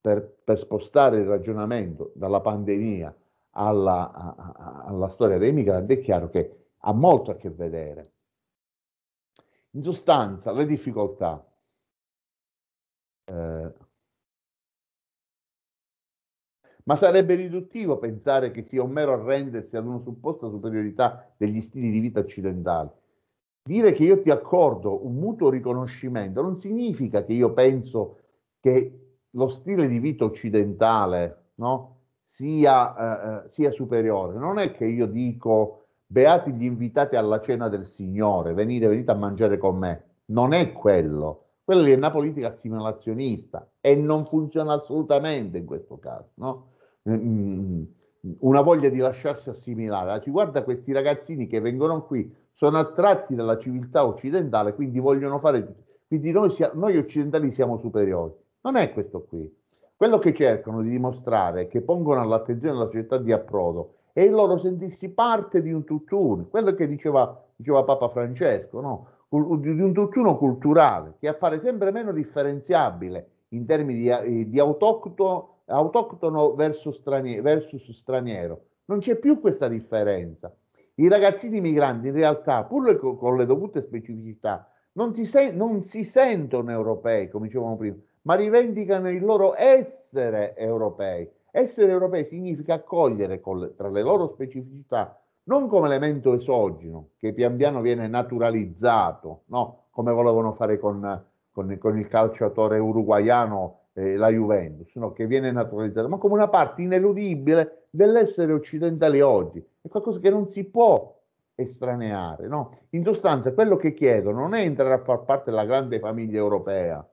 per, per spostare il ragionamento dalla pandemia alla, a, alla storia dei migranti, è chiaro che ha molto a che vedere. In sostanza, le difficoltà eh, ma sarebbe riduttivo pensare che sia un mero arrendersi ad una supposta superiorità degli stili di vita occidentali. Dire che io ti accordo un mutuo riconoscimento non significa che io penso che lo stile di vita occidentale no, sia, eh, eh sia superiore. Non è che io dico beati gli invitati alla cena del Signore, venite, venite a mangiare con me. Non è quello quella lì è una politica assimilazionista e non funziona assolutamente in questo caso, no? Mm, mm, mm. Una voglia di lasciarsi assimilare. Ah, ci guarda questi ragazzini che vengono qui, sono attratti dalla civiltà occidentale, quindi vogliono fare... Quindi noi, noi occidentali siamo superiori. Non è questo qui. Quello che cercano di dimostrare, che pongono all'attenzione della società di approdo, è il loro sentirsi parte di un tutt'uno, quello che diceva, diceva Papa Francesco, no? di un tutt'uno culturale che appare sempre meno differenziabile in termini di, eh, di autoctono, autoctono versus, straniero, versus straniero. Non c'è più questa differenza. I ragazzini migranti in realtà, pur con le dovute specificità, non si, se- non si sentono europei, come dicevamo prima, ma rivendicano il loro essere europei. Essere europei significa accogliere le, tra le loro specificità non come elemento esogeno che pian piano viene naturalizzato, no? come volevano fare con, con, con il calciatore uruguaiano eh, la Juventus, no? che viene naturalizzata, ma come una parte ineludibile dell'essere occidentale oggi. È qualcosa che non si può estraneare. No? In sostanza, quello che chiedono non è entrare a far parte della grande famiglia europea.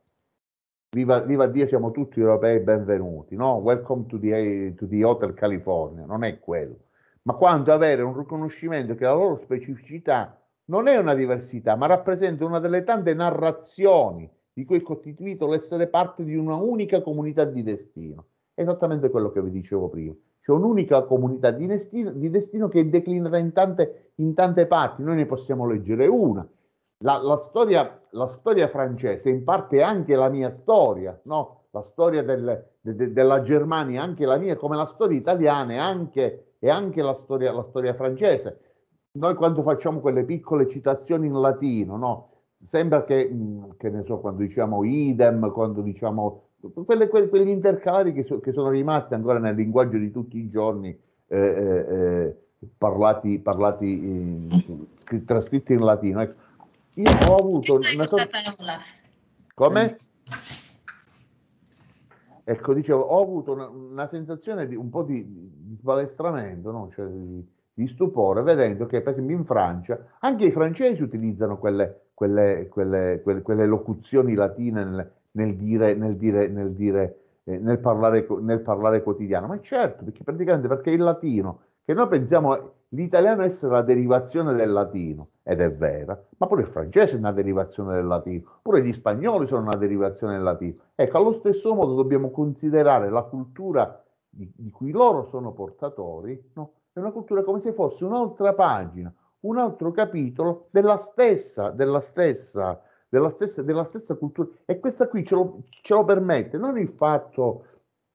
Viva, viva Dio, siamo tutti europei benvenuti. No? Welcome to the, to the Hotel California. Non è quello ma quanto avere un riconoscimento che la loro specificità non è una diversità, ma rappresenta una delle tante narrazioni di cui è costituito l'essere parte di una unica comunità di destino. Esattamente quello che vi dicevo prima. C'è un'unica comunità di destino, di destino che è declinata in tante, in tante, parti, noi ne possiamo leggere una. La, la, storia, la, storia, francese, in parte è anche la mia storia, no? la storia del, de, de, della Germania, anche la mia, come la storia italiana è anche e anche la storia, la storia francese. Noi quando facciamo quelle piccole citazioni in latino, no? sembra che, mm, che ne so, quando diciamo idem, quando diciamo quelle, que, quegli intercalari che, so, che, sono rimasti ancora nel linguaggio di tutti i giorni, eh, eh, eh parlati, parlati eh, trascritti in latino. Ecco. Io ho avuto una sorta... Come? Mm. Ecco, dicevo, ho avuto una, una sensazione di un po' di, di sbalestramento, no? cioè, di, di, stupore, vedendo che per esempio in Francia anche i francesi utilizzano quelle, quelle, quelle, quelle locuzioni latine nel, nel, dire, nel, dire, nel, dire, eh, nel, parlare, nel parlare quotidiano. Ma certo, perché praticamente perché il latino, che noi pensiamo l'italiano è la derivazione del latino, ed è vera, ma pure il francese è una derivazione del latino, pure gli spagnoli sono una derivazione del latino. Ecco, allo stesso modo dobbiamo considerare la cultura di, di cui loro sono portatori, no? è una cultura come se fosse un'altra pagina, un altro capitolo della stessa, della stessa, della stessa, della stessa cultura. E questa qui ce lo, ce lo permette, non il fatto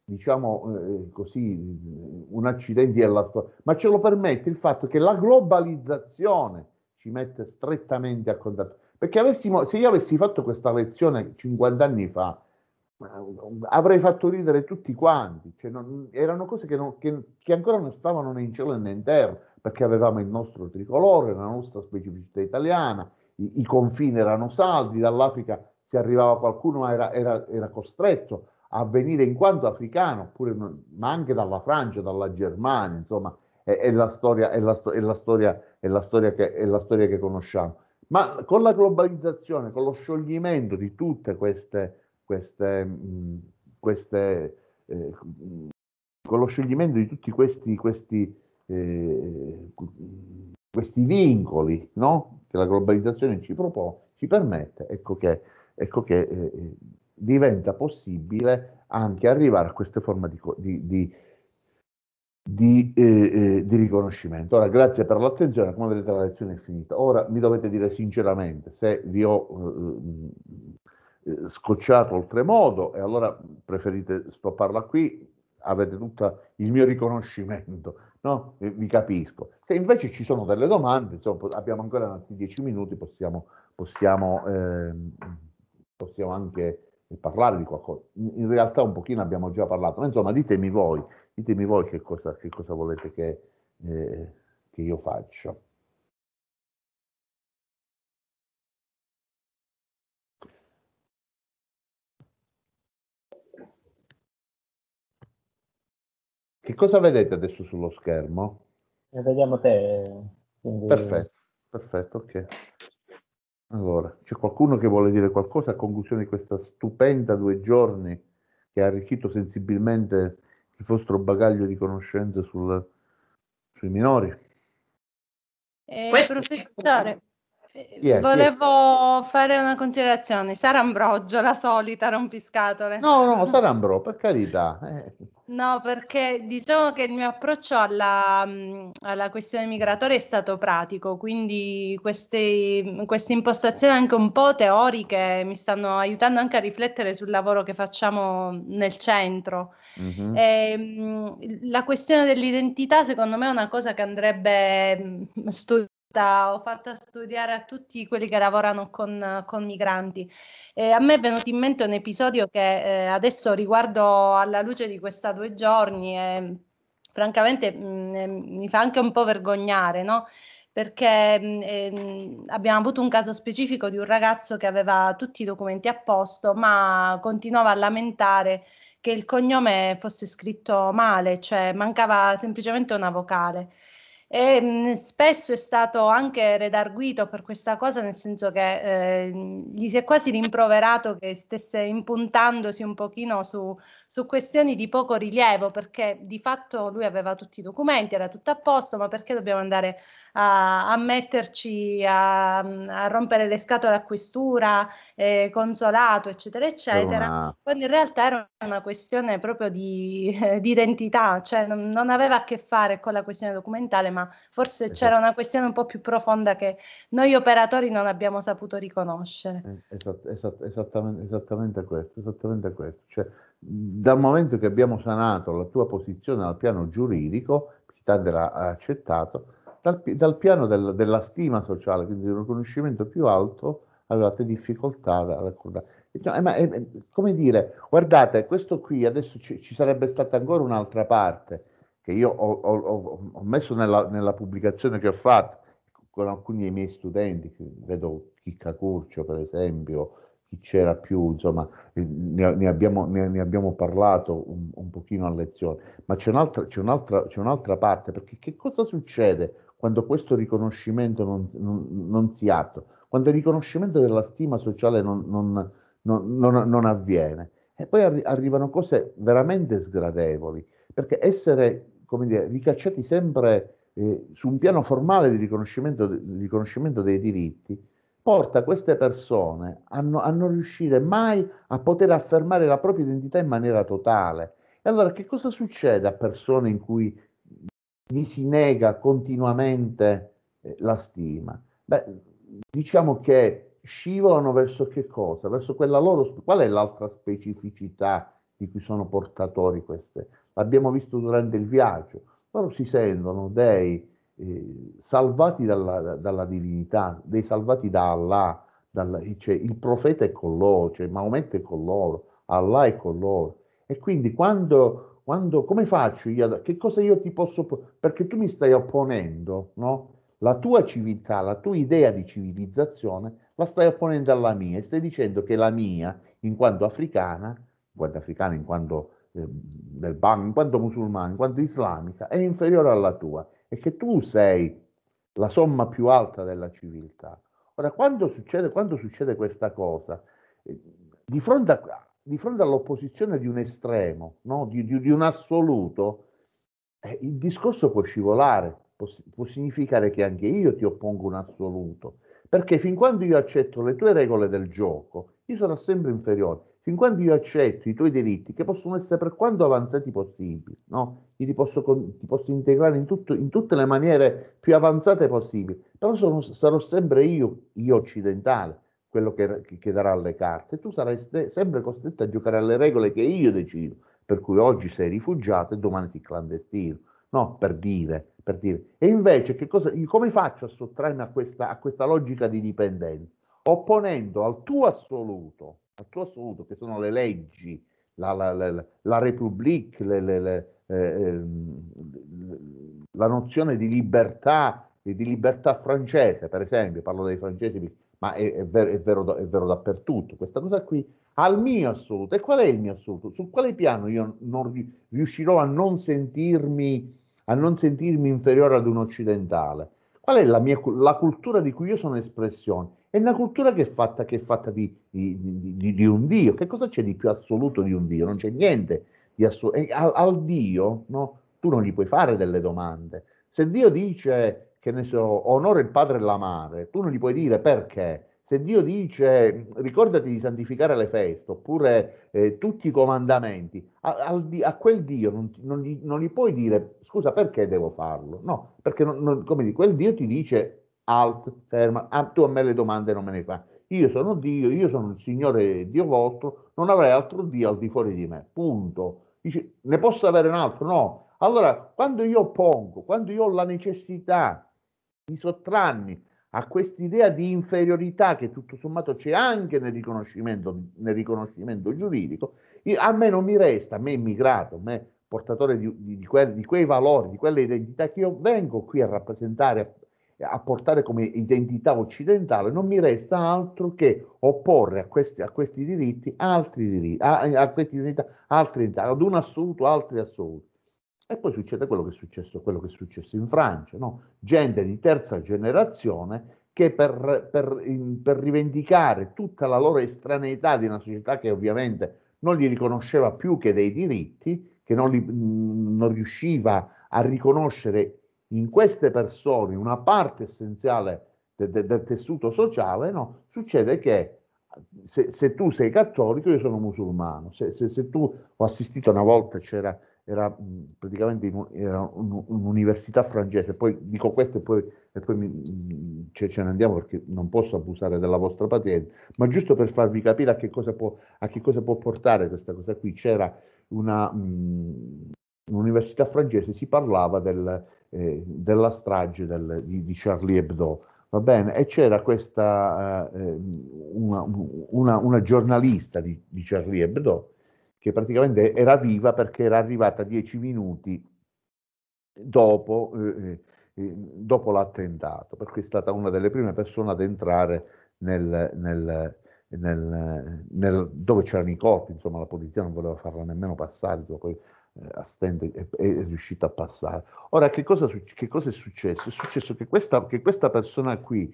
diciamo eh, così, un accidente alla scuola, ma ce lo permette il fatto che la globalizzazione ci mette strettamente a contatto. Perché avessimo, se io avessi fatto questa lezione 50 anni fa, eh, avrei fatto ridere tutti quanti, cioè non, erano cose che, non, che, che, ancora non stavano né in cielo né in terra, perché avevamo il nostro tricolore, la nostra specificità italiana, i, i confini erano saldi, dall'Africa se arrivava qualcuno era, era, era costretto a venire in quanto africano, oppure, ma anche dalla Francia, dalla Germania, insomma, è, la, storia, che, la storia che conosciamo. Ma con la globalizzazione, con lo scioglimento di tutte queste, queste, mh, queste eh, con lo scioglimento di tutti questi, questi, eh, questi vincoli no? che la globalizzazione ci propone, ci permette, ecco che, ecco che eh, eh diventa possibile anche arrivare a queste forme di, di, di, di, eh, eh, di riconoscimento. Ora, grazie per l'attenzione, come vedete la lezione è finita. Ora mi dovete dire sinceramente se vi ho eh, eh, eh scocciato oltremodo e allora preferite stopparla qui, avete tutto il mio riconoscimento, no? vi capisco. Se invece ci sono delle domande, insomma, abbiamo ancora altri dieci minuti, possiamo, possiamo, ehm, possiamo anche e parlare di qualcosa. In realtà un pochino abbiamo già parlato, ma insomma ditemi voi, ditemi voi che cosa, che cosa volete che, eh, che io faccia. Che cosa vedete adesso sullo schermo? Eh, vediamo te. Quindi... Perfetto, perfetto, ok. Allora, c'è qualcuno che vuole dire qualcosa a conclusione di questa stupenda due giorni che ha arricchito sensibilmente il vostro bagaglio di conoscenze sul, sui minori? Eh, proseguire, Yeah, Volevo yeah. fare una considerazione. Sara Ambrogio, la solita rompiscatole. No, no, Sara Ambrogio, per carità. Eh. No, perché diciamo che il mio approccio alla, alla questione migratoria è stato pratico, quindi queste, queste, impostazioni anche un po' teoriche mi stanno aiutando anche a riflettere sul lavoro che facciamo nel centro. Mm-hmm. E, ehm, la questione dell'identità secondo me è una cosa che andrebbe studiata fatta, ho fatta studiare a tutti quelli che lavorano con, con migranti. E a me è venuto in mente un episodio che eh, adesso riguardo alla luce di questi due giorni e eh, francamente mh, mm, eh, mi fa anche un po' vergognare, no? perché mm, ehm, abbiamo avuto un caso specifico di un ragazzo che aveva tutti i documenti a posto, ma continuava a lamentare che il cognome fosse scritto male, cioè mancava semplicemente una vocale e mh, mm, spesso è stato anche redarguito per questa cosa, nel senso che eh, gli si è quasi rimproverato che stesse impuntandosi un pochino su, su questioni di poco rilievo, perché di fatto lui aveva tutti i documenti, era tutto a posto, ma perché dobbiamo andare a, a metterci, a, a, rompere le scatole a questura, eh, consolato, eccetera, eccetera, una... quando in realtà era una questione proprio di, di identità, cioè non, non, aveva a che fare con la questione documentale, ma forse esatto. c'era una questione un po' più profonda che noi operatori non abbiamo saputo riconoscere. Esatto, esatto, esattamente, esattamente questo, esattamente questo. Cioè, dal momento che abbiamo sanato la tua posizione al piano giuridico, Psittander ha accettato, dal, dal piano del, della stima sociale, quindi di un riconoscimento più alto, avevate difficoltà ad accordare. No, cioè, ma eh, come dire, guardate, questo qui adesso ci, ci, sarebbe stata ancora un'altra parte che io ho, ho, ho messo nella, nella, pubblicazione che ho fatto con alcuni dei miei studenti, vedo Chicca Curcio per esempio, chi c'era più, insomma, eh, ne, ne, abbiamo, ne, ne abbiamo, parlato un, un, pochino a lezione, ma c'è un'altra, c'è un'altra, c'è un'altra parte, perché che cosa succede quando questo riconoscimento non, non, non, si attua, quando il riconoscimento della stima sociale non, non avviene. E poi arri- arrivano cose veramente sgradevoli, perché essere come dire, ricacciati sempre eh, su un piano formale di riconoscimento, di riconoscimento dei diritti porta queste persone a, no, a, non riuscire mai a poter affermare la propria identità in maniera totale. E allora che cosa succede a persone in cui gli si nega continuamente eh, la stima? Beh, diciamo che scivolano verso che cosa? Verso quella loro... Qual è l'altra specificità di cui sono portatori queste? L'abbiamo visto durante il viaggio. Loro si sentono dei eh, salvati dalla, dalla, divinità, dei salvati da Allah, dalla, cioè, il profeta è con loro, cioè Maometto è con loro, Allah è con loro. E quindi quando, quando come faccio io, che cosa io ti posso, perché tu mi stai opponendo, no? La tua civiltà, la tua idea di civilizzazione la stai opponendo alla mia e stai dicendo che la mia, in quanto africana, in quanto africana, in quanto eh, del Bang, in quanto musulmana, in quanto islamica, è inferiore alla tua è che tu sei la somma più alta della civiltà. Ora, quando succede, quando succede questa cosa, eh, di, fronte a, di fronte, all'opposizione di un estremo, no? di, di, di, un assoluto, eh, il discorso può scivolare, può, può significare che anche io ti oppongo un assoluto, perché fin quando io accetto le tue regole del gioco, io sarò sempre inferiore fin quando io accetto i tuoi diritti, che possono essere per quanto avanzati possibili, no? io ti posso, ti posso integrare in, tutto, in, tutte le maniere più avanzate possibili, però sono, sarò sempre io, io occidentale, quello che, che darà le carte, tu sarai ste, sempre costretto a giocare alle regole che io decido, per cui oggi sei rifugiato e domani sei clandestino, no? Per dire, per dire. E invece che cosa, come faccio a sottrarmi a questa, a questa logica di dipendenza? Opponendo al tuo assoluto al suo assoluto, che sono le leggi, la, la, la, la Repubblica, le, le, le, eh, ehm, la nozione di libertà, di libertà francese, per esempio, parlo dei francesi, ma è, è, vero, è, vero, è vero dappertutto. Questa cosa qui al mio assoluto. E qual è il mio assoluto? Su quale piano io non riuscirò a non sentirmi, a non sentirmi inferiore ad un occidentale? Qual è la, mia, la cultura di cui io sono espressione? È una cultura che è fatta, che è fatta di, di, di, di, un Dio. Che cosa c'è di più assoluto di un Dio? Non c'è niente di assoluto. Eh, al, al, Dio no? tu non gli puoi fare delle domande. Se Dio dice che ne so, onore il padre e la madre, tu non gli puoi dire perché. Se Dio dice ricordati di santificare le feste, oppure eh, tutti i comandamenti, a, al, a quel Dio non, non, gli, non, gli, puoi dire scusa perché devo farlo, no, perché non, come di quel Dio ti dice alt, ferma, ah, tu a me le domande non me ne fai. Io sono Dio, io sono il Signore Dio vostro, non avrei altro Dio al di fuori di me, punto. Dice, ne posso avere un altro? No. Allora, quando io pongo, quando io ho la necessità di sottrarmi a quest'idea di inferiorità che tutto sommato c'è anche nel riconoscimento, nel riconoscimento giuridico, io, a me non mi resta, a me immigrato, a me portatore di, di, di, que, di, quei valori, di quelle identità che io vengo qui a rappresentare, a portare come identità occidentale, non mi resta altro che opporre a questi, a questi diritti altri diritti, a, a questi identità, altri identità, ad un assoluto, altri assoluti. E poi succede quello che è successo, che è successo in Francia, no? gente di terza generazione che per, per, in, per rivendicare tutta la loro estraneità di una società che ovviamente non gli riconosceva più che dei diritti, che non, li, mm, non riusciva a riconoscere in queste persone, una parte essenziale de, de, del tessuto sociale, no? succede che se, se, tu sei cattolico io sono musulmano, se, se, se tu ho assistito una volta c'era era mh, mm, praticamente in, era un, un'università francese, poi dico questo e poi, e poi mi, mh, mm, ce, ne andiamo perché non posso abusare della vostra pazienza, ma giusto per farvi capire a che cosa può, che cosa può portare questa cosa qui, c'era una, mh, mm, un'università francese, si parlava del, eh, della strage del, di, di, Charlie Hebdo. Va bene? E c'era questa, eh, ehm, una, una, una, giornalista di, di, Charlie Hebdo che praticamente era viva perché era arrivata dieci minuti dopo, eh, eh, eh, dopo l'attentato, per cui è stata una delle prime persone ad entrare nel, nel nel, nel, dove c'erano i corpi, insomma la polizia non voleva farla nemmeno passare, eh, a stand è, è riuscita a passare. Ora, che cosa, che cosa, è successo? È successo che questa, che questa persona qui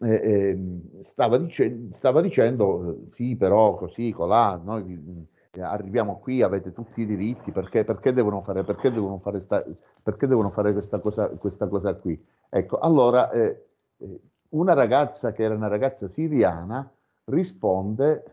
eh, eh, stava, dice, stava, dicendo eh, sì, però così, colà, noi eh, arriviamo qui, avete tutti i diritti, perché, perché devono, fare, perché devono fare, sta, perché devono fare questa, cosa, questa cosa qui? Ecco, allora eh, una ragazza che era una ragazza siriana risponde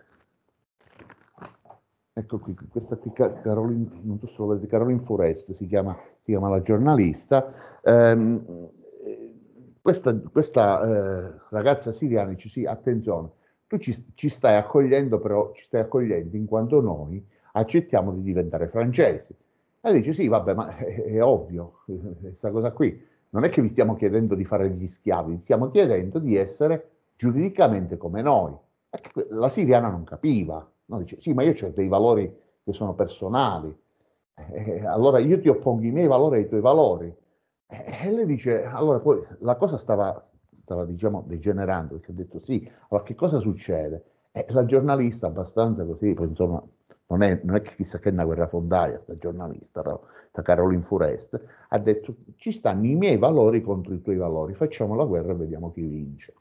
Ecco qui, questa qui, Caroline, non so se lo vedete, Caroline Forest si chiama, si chiama la giornalista. Ehm, eh, questa, questa eh, ragazza siriana dice: Sì, attenzione, tu ci, ci, stai accogliendo, però ci stai accogliendo in quanto noi accettiamo di diventare francesi. E dice: Sì, vabbè, ma è, è ovvio, questa eh, cosa qui. Non è che vi stiamo chiedendo di fare gli schiavi, vi stiamo chiedendo di essere giuridicamente come noi. Ecco, la siriana non capiva, No, dice, sì, ma io ho dei valori che sono personali, eh, eh, allora io ti oppongo i miei valori ai tuoi valori. Eh, e lei dice, allora poi la cosa stava, stava diciamo, degenerando, perché ha detto sì, allora che cosa succede? Eh, la giornalista abbastanza così, poi, insomma, non è, non è che chissà che è una guerra fondaia, sta giornalista, sta Caroline Forest, ha detto ci stanno i miei valori contro i tuoi valori, facciamo la guerra e vediamo chi vince.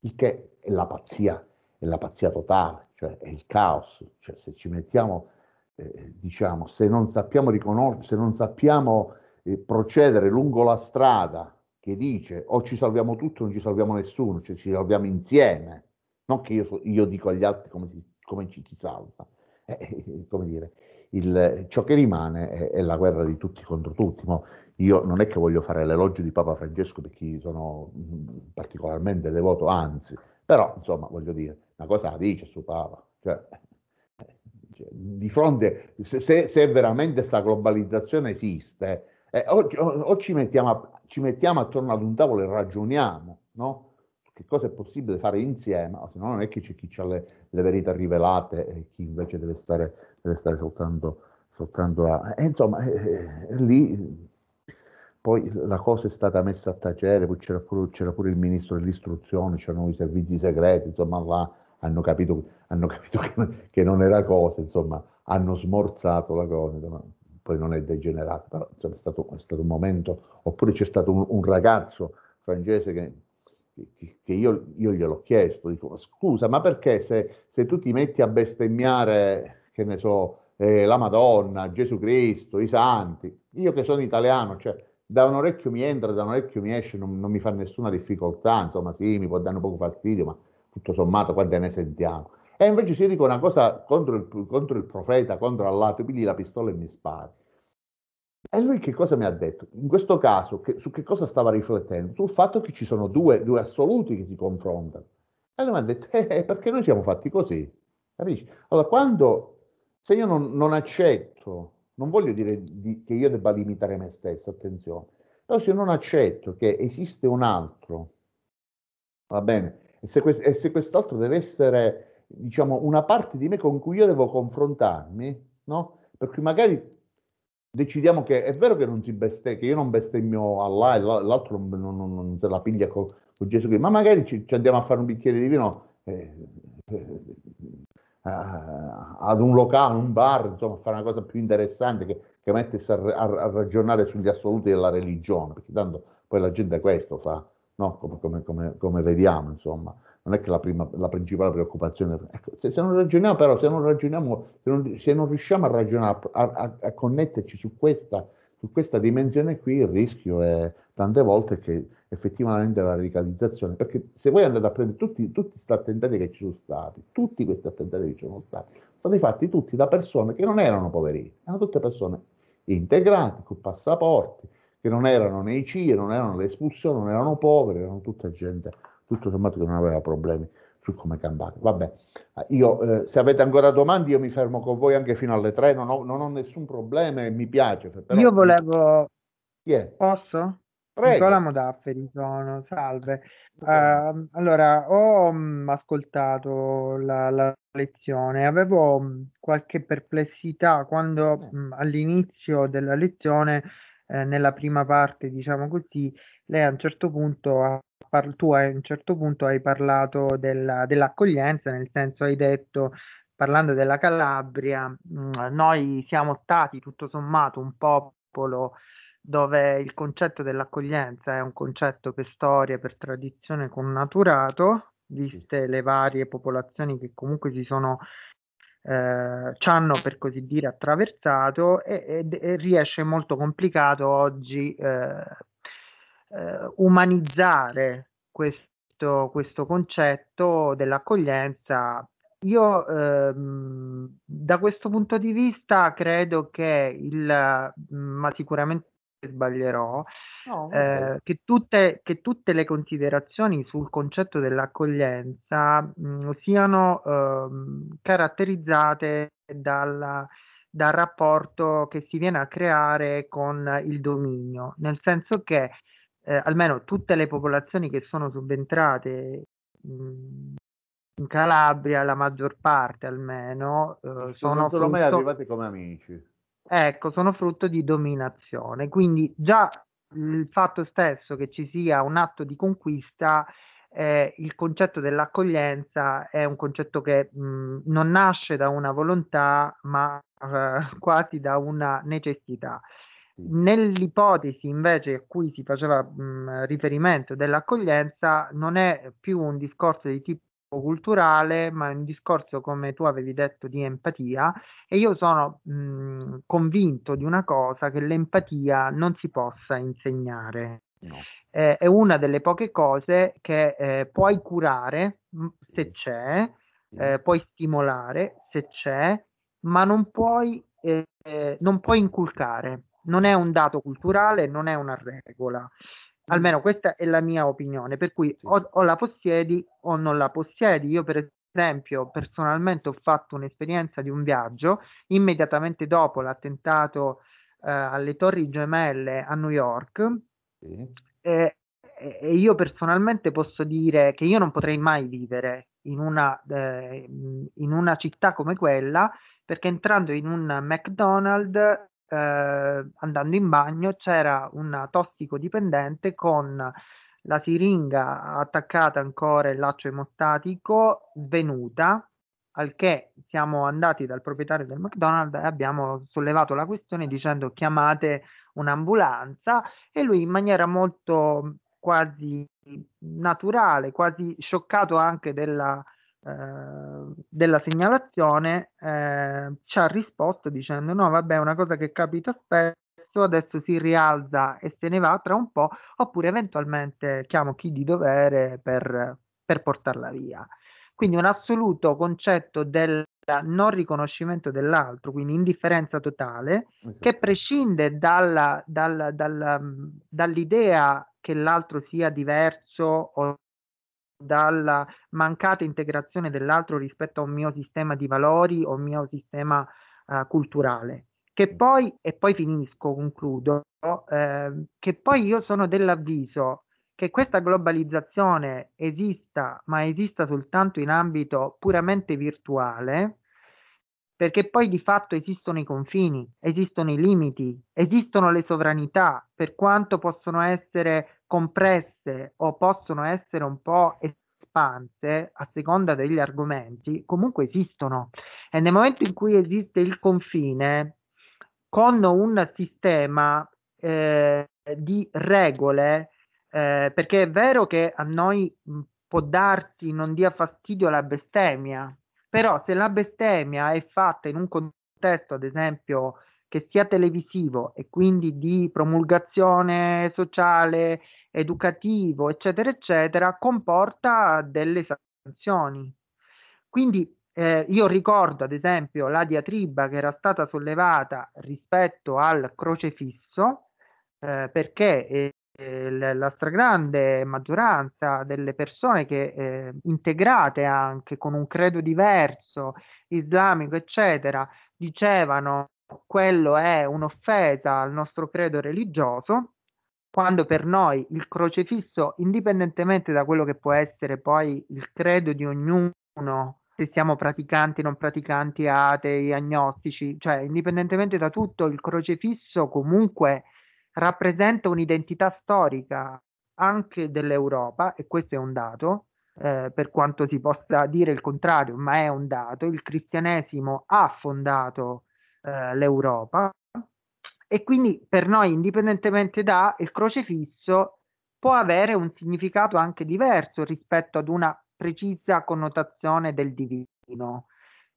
Il che è la pazzia, è la pazzia totale, cioè è il caos, cioè se ci mettiamo, eh, eh, diciamo, se non sappiamo riconoscere, se non sappiamo eh, procedere lungo la strada che dice o ci salviamo tutti o non ci salviamo nessuno, cioè ci salviamo insieme, non che io, io dico agli altri come, si, come ci si salva, eh, eh, come dire, il, ciò che rimane è, è, la guerra di tutti contro tutti. Ma io non è che voglio fare l'elogio di Papa Francesco perché sono mm, particolarmente devoto, anzi, però insomma voglio dire, una cosa la dice su Papa. Cioè, cioè, di fronte, se, se, veramente questa globalizzazione esiste, eh, o, o, o ci, mettiamo a, ci, mettiamo attorno ad un tavolo e ragioniamo, no? Che cosa è possibile fare insieme, o se no non è che c'è chi ha le, le, verità rivelate e chi invece deve stare, deve stare soltanto, soltanto a... E insomma, eh, eh, lì poi la cosa è stata messa a tacere, poi c'era pure, pure, il ministro dell'istruzione, c'erano i servizi segreti, insomma là hanno capito, hanno capito che, non, che, non era cosa, insomma, hanno smorzato la cosa, insomma, poi non è degenerato, però insomma, è, stato, è, stato, un momento, oppure c'è stato un, un ragazzo francese che, che io, io, gliel'ho chiesto, dico, scusa, ma perché se, se, tu ti metti a bestemmiare, che ne so, eh, la Madonna, Gesù Cristo, i santi, io che sono italiano, cioè da un orecchio mi entra, da un orecchio mi esce, non, non mi fa nessuna difficoltà, insomma sì, mi può dare un poco fastidio, ma tutto sommato, quante ne sentiamo? E invece si dica una cosa contro il, contro il profeta, contro Allah, tu pigli la pistola e mi spari. E lui che cosa mi ha detto? In questo caso, che, su che cosa stava riflettendo? Sul fatto che ci sono due, due assoluti che si confrontano. E lui mi ha detto, eh, eh perché noi siamo fatti così, capisci? Allora, quando, se io non, non accetto, non voglio dire di, che io debba limitare me stesso, attenzione, però se io non accetto che esiste un altro, va bene, e se, quest- e se quest'altro deve essere, diciamo, una parte di me con cui io devo confrontarmi, no? Per cui magari decidiamo che è vero che non ti bestemmi, che io non bestemmio Allah e l'altro non, non, non, non se la piglia con, con Gesù ma magari ci, ci, andiamo a fare un bicchiere di vino eh, eh, ad un locale, un bar, insomma, a fare una cosa più interessante che, che mettesse a, a, a ragionare sugli assoluti della religione, perché tanto poi la gente questo fa no? come, come, come, come, vediamo, insomma. Non è che la, prima, la principale preoccupazione. Ecco, se, se, non ragioniamo, però, se non ragioniamo, se non, se non riusciamo a ragionare, a, a, a connetterci su questa, su questa dimensione qui, il rischio è tante volte che effettivamente la radicalizzazione, perché se voi andate a prendere tutti, tutti questi attentati che ci sono stati, tutti questi attentati che ci sono stati, sono stati fatti tutti da persone che non erano poverine, erano tutte persone integrate, con passaporti, che non erano nei CIE, non erano le espulsioni, non erano poveri, erano tutta gente, tutto sommato che non aveva problemi su come campare. Vabbè, io, eh, se avete ancora domande io mi fermo con voi anche fino alle tre, non ho, non ho nessun problema e mi piace. Però... Io volevo... Yeah. Posso? Prego. Nicola Modafferi sono, salve. Uh, allora, ho mh, mm, ascoltato la, la, lezione, avevo mh, mm, qualche perplessità quando mh, eh. mm, all'inizio della lezione eh, nella prima parte, diciamo così, lei a un certo punto ha par- tu a un certo punto hai parlato della, dell'accoglienza, nel senso hai detto parlando della Calabria, mh, mm, noi siamo stati tutto sommato un popolo dove il concetto dell'accoglienza è un concetto per storia, per tradizione connaturato, viste le varie popolazioni che comunque si sono eh, ci hanno per così dire attraversato e, e, e riesce molto complicato oggi eh, eh, umanizzare questo, questo, concetto dell'accoglienza. Io ehm, da questo punto di vista credo che il, ma sicuramente sbaglierò, no, eh, che, tutte, che, tutte, le considerazioni sul concetto dell'accoglienza mh, mhmm, siano eh, caratterizzate dalla, dal rapporto che si viene a creare con il dominio, nel senso che eh, almeno tutte le popolazioni che sono subentrate mh, mhmm, in Calabria, la maggior parte almeno, eh, sono... Sono mai arrivate come amici. Ecco, sono frutto di dominazione. Quindi già il fatto stesso che ci sia un atto di conquista, eh, il concetto dell'accoglienza è un concetto che mh, non nasce da una volontà, ma eh, quasi da una necessità. Nell'ipotesi invece a cui si faceva mh, riferimento dell'accoglienza non è più un discorso di tipo culturale, ma un discorso, come tu avevi detto, di empatia e io sono mh, mhmm, convinto di una cosa, che l'empatia non si possa insegnare. No. Eh, è una delle poche cose che eh, puoi curare se c'è, eh, puoi stimolare se c'è, ma non puoi, eh, eh, non puoi inculcare. Non è un dato culturale, non è una regola. Almeno questa è la mia opinione, per cui sì. o, o, la possiedi o non la possiedi. Io per esempio personalmente ho fatto un'esperienza di un viaggio immediatamente dopo l'attentato eh, alle torri gemelle a New York sì. e, e, io personalmente posso dire che io non potrei mai vivere in una, eh, in una città come quella perché entrando in un McDonald's eh, andando in bagno c'era una tossicodipendente con la siringa attaccata ancora il laccio emostatico svenuta, al che siamo andati dal proprietario del McDonald's e abbiamo sollevato la questione dicendo chiamate un'ambulanza e lui in maniera molto quasi naturale, quasi scioccato anche della Ehm, della segnalazione eh, ci ha risposto dicendo no vabbè è una cosa che capita spesso adesso si rialza e se ne va tra un po' oppure eventualmente chiamo chi di dovere per, per portarla via quindi un assoluto concetto del non riconoscimento dell'altro quindi indifferenza totale esatto. che prescinde dalla, dalla, dalla, dall'idea che l'altro sia diverso o dalla mancata integrazione dell'altro rispetto a un mio sistema di valori o un mio sistema uh, culturale. Che poi, e poi finisco, concludo, eh, che poi io sono dell'avviso che questa globalizzazione esista, ma esista soltanto in ambito puramente virtuale, perché poi di fatto esistono i confini, esistono i limiti, esistono le sovranità, per quanto possono essere compresse o possono essere un po' espanse a seconda degli argomenti, comunque esistono. E nel momento in cui esiste il confine con un sistema eh, di regole, eh, perché è vero che a noi può darsi, non dia fastidio la bestemmia, però se la bestemmia è fatta in un contesto, ad esempio, che sia televisivo e quindi di promulgazione sociale, educativo, eccetera, eccetera, comporta delle sanzioni. Quindi eh, io ricordo ad esempio la diatriba che era stata sollevata rispetto al crocefisso, eh, perché eh, eh la stragrande maggioranza delle persone che eh, integrate anche con un credo diverso, islamico, eccetera, dicevano quello è un'offesa al nostro credo religioso, quando per noi il crocifisso, indipendentemente da quello che può essere poi il credo di ognuno, se siamo praticanti, non praticanti, atei, agnostici, cioè indipendentemente da tutto, il crocefisso comunque rappresenta un'identità storica anche dell'Europa, e questo è un dato, eh, per quanto si possa dire il contrario, ma è un dato, il cristianesimo ha fondato eh, l'Europa e quindi per noi, indipendentemente da, il crocefisso può avere un significato anche diverso rispetto ad una precisa connotazione del divino.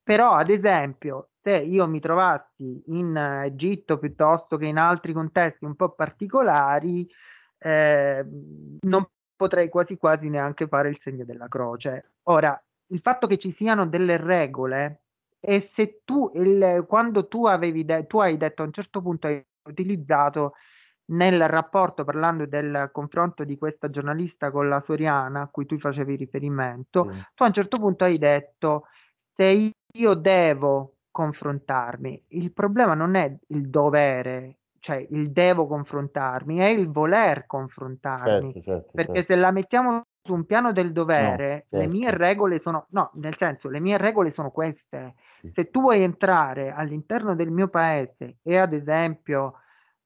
Però, ad esempio, se io mi trovassi in Egitto piuttosto che in altri contesti un po' particolari, eh, non potrei quasi quasi neanche fare il segno della croce. Ora, il fatto che ci siano delle regole e se tu, il, quando tu, avevi de- tu hai detto a un certo punto hai utilizzato nel rapporto parlando del confronto di questa giornalista con la Soriana a cui tu facevi riferimento, mm. tu a un certo punto hai detto se io devo confrontarmi, il problema non è il dovere, cioè il devo confrontarmi, è il voler confrontarmi, certo, certo, perché certo. se la mettiamo su un piano del dovere, no, certo. le mie certo. regole sono, no, nel senso, le mie regole sono queste. Sì. Se tu vuoi entrare all'interno del mio paese e ad esempio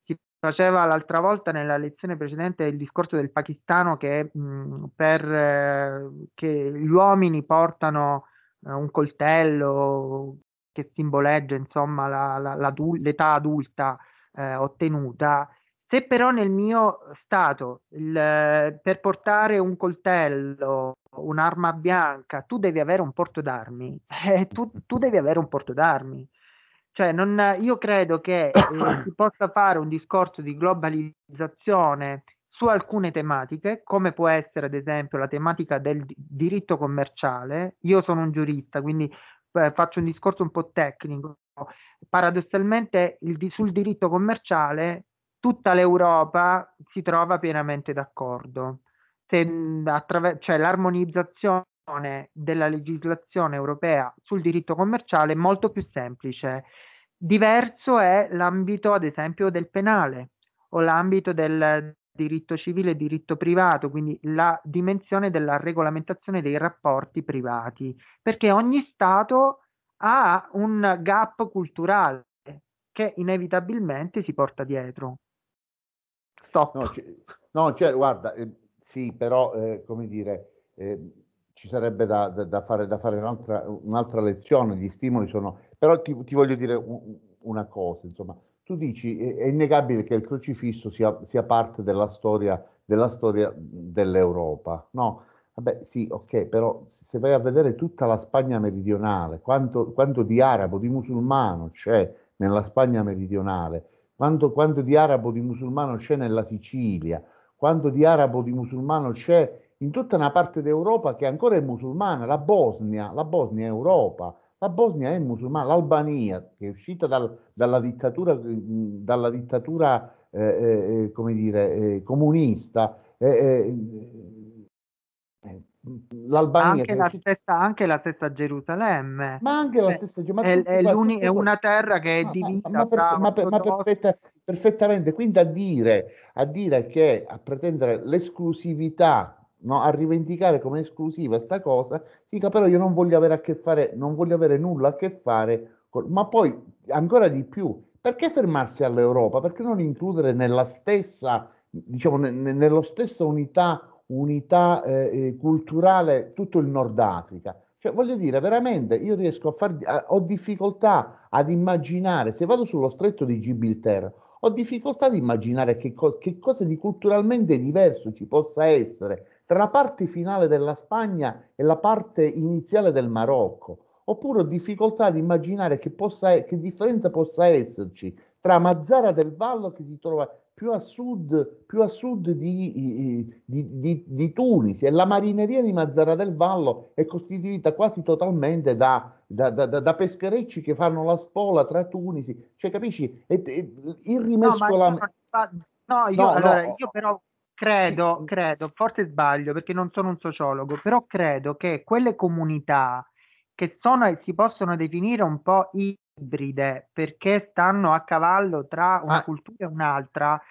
si faceva l'altra volta nella lezione precedente il discorso del pakistano che, mh, per, eh, che gli uomini portano eh, un coltello che simboleggia insomma la, la, l'età adulta eh, ottenuta, se però nel mio stato il, per portare un coltello, un'arma bianca, tu devi avere un porto d'armi, eh, tu, tu, devi avere un porto d'armi. Cioè, non, io credo che eh, si possa fare un discorso di globalizzazione su alcune tematiche, come può essere ad esempio la tematica del diritto commerciale. Io sono un giurista, quindi eh, faccio un discorso un po' tecnico. Paradossalmente il, sul diritto commerciale tutta l'Europa si trova pienamente d'accordo. Se, attraver- cioè, l'armonizzazione della legislazione europea sul diritto commerciale è molto più semplice. Diverso è l'ambito, ad esempio, del penale o l'ambito del diritto civile e diritto privato, quindi la dimensione della regolamentazione dei rapporti privati, perché ogni Stato ha un gap culturale che inevitabilmente si porta dietro. Stop. No, c- no cioè, guarda, eh, sì, però, eh, come dire, eh, ci sarebbe da, da, da, fare, da fare un'altra, un'altra, lezione, gli stimoli sono... Però ti, ti voglio dire un, una cosa, insomma, tu dici, è, è innegabile che il crocifisso sia, sia parte della storia, della storia dell'Europa, no? Vabbè, sì, ok, però se vai a vedere tutta la Spagna meridionale, quanto, quanto di arabo, di musulmano c'è nella Spagna meridionale, quanto, quanto di arabo, di musulmano c'è nella Sicilia, quanto di arabo, di musulmano c'è in tutta una parte d'Europa che ancora è musulmana, la Bosnia, la Bosnia è Europa, la Bosnia è musulmana, l'Albania che è uscita dal, dalla dittatura, dalla dittatura eh, eh, eh come dire, eh, comunista, eh, eh, l'Albania anche la, stessa, anche la stessa Gerusalemme ma anche la eh, stessa Gerusalemme è, è, è, una terra che è ah, ah, ma, divisa ma, ma, perfe- ma, per, ma perfetta, perfettamente quindi a dire, a dire che a pretendere l'esclusività No, a rivendicare come esclusiva sta cosa, dica però io non voglio avere a che fare, non voglio avere nulla a che fare, con, ma poi ancora di più, perché fermarsi all'Europa? Perché non includere nella stessa, diciamo, ne, nello stesso unità unità eh, eh, culturale tutto il Nord Africa. Cioè, voglio dire, veramente io riesco a fare, ho difficoltà ad immaginare, se vado sullo stretto di Gibilterra, ho difficoltà ad immaginare che, co- che cosa di culturalmente diverso ci possa essere tra la parte finale della Spagna e la parte iniziale del Marocco oppure ho difficoltà ad immaginare che, possa, che differenza possa esserci tra Mazzara del Vallo che si trova più a sud, più a sud di, di, di, di, Tunisi e la marineria di Mazzara del Vallo è costituita quasi totalmente da, da, da, da pescherecci che fanno la spola tra Tunisi, cioè capisci? E, e, il rimescolamento... No, io, no, allora, no. io però credo, sì. credo, forse sbaglio perché non sono un sociologo, però credo che quelle comunità che sono, si possono definire un po' i ibride perché stanno a cavallo tra una ah. cultura e un'altra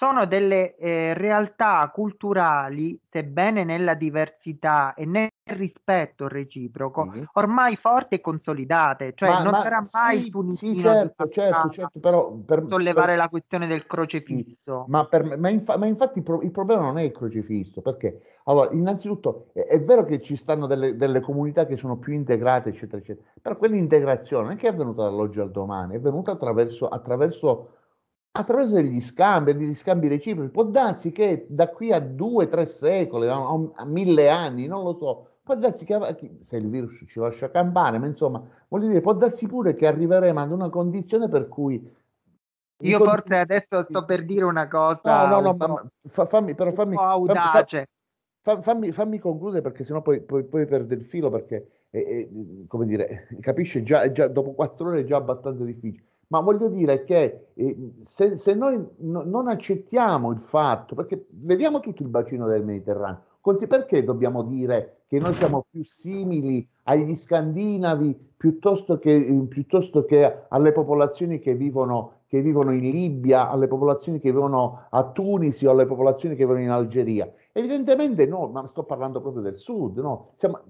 sono delle eh, realtà culturali, sebbene nella diversità e nel rispetto reciproco, mm-hmm. ormai forti e consolidate, cioè ma, non ma sarà mai sì, tunisino sì, certo, certo, certo, però per sollevare per, la questione del crocifisso. Sì, ma, per, ma, infa, ma, infatti il problema non è il crocifisso, perché allora, innanzitutto è, è vero che ci stanno delle, delle, comunità che sono più integrate, eccetera, eccetera, però quell'integrazione non è che è avvenuta dall'oggi al domani, è venuta attraverso, attraverso attraverso degli scambi, degli scambi reciproci. Può darsi che da qui a due, tre secoli, a, a mille anni, non lo so, può darsi che se il virus ci lascia campare, ma insomma, vuol dire, può darsi pure che arriveremo ad una condizione per cui. Io forse adesso sto per dire una cosa. No, no, no, ma, fa, fammi, però fammi, fammi, fammi, fammi, concludere perché sennò poi, poi, poi perde il filo perché, eh, eh, come dire, capisce, già, già dopo quattro ore è già abbastanza difficile ma voglio dire che eh, se, se, noi no, non accettiamo il fatto, perché vediamo tutto il bacino del Mediterraneo, Conti, perché dobbiamo dire che noi siamo più simili agli scandinavi piuttosto che, eh, piuttosto che alle popolazioni che vivono, che vivono, in Libia, alle popolazioni che vivono a Tunisi o alle popolazioni che vivono in Algeria? Evidentemente no, ma sto parlando proprio del sud, no? siamo,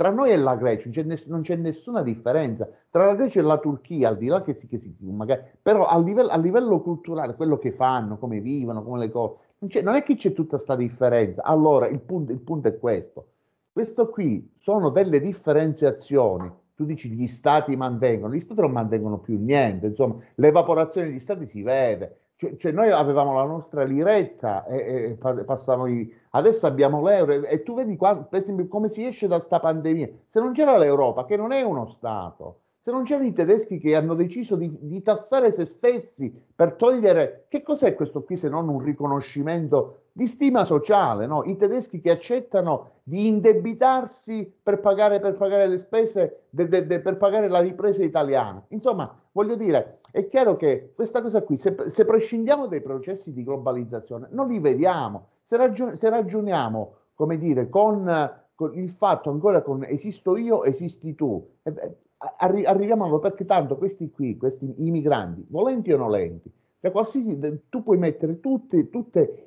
tra noi e la Grecia non c'è, ness- non c'è nessuna differenza. Tra la Grecia e la Turchia, al di là che si, che si magari, però a livello, a livello culturale, quello che fanno, come vivono, come le cose, non, non è che c'è tutta questa differenza. Allora, il punto, il punto è questo. Questo qui sono delle differenziazioni tu dici gli stati mantengono, gli stati non mantengono più niente, insomma l'evaporazione degli stati si vede, cioè, cioè noi avevamo la nostra liretta e, e passavamo i... Adesso abbiamo l'euro e tu vedi qua, per esempio come si esce da sta pandemia. Se non c'era l'Europa, che non è uno Stato, se non c'erano i tedeschi che hanno deciso di, di, tassare se stessi per togliere, che cos'è questo qui se non un riconoscimento di stima sociale? No? I tedeschi che accettano di indebitarsi per pagare, per pagare le spese, de, de, de, per pagare la ripresa italiana. Insomma, Voglio dire, è chiaro che questa cosa qui, se, se prescindiamo dai processi di globalizzazione, non li vediamo. Se, ragion- se ragioniamo, come dire, con, con, il fatto ancora con esisto io, esisti tu, eh, arri- arriviamo perché tanto questi qui, questi i migranti, volenti o nolenti, la classifica, tu puoi mettere tutti,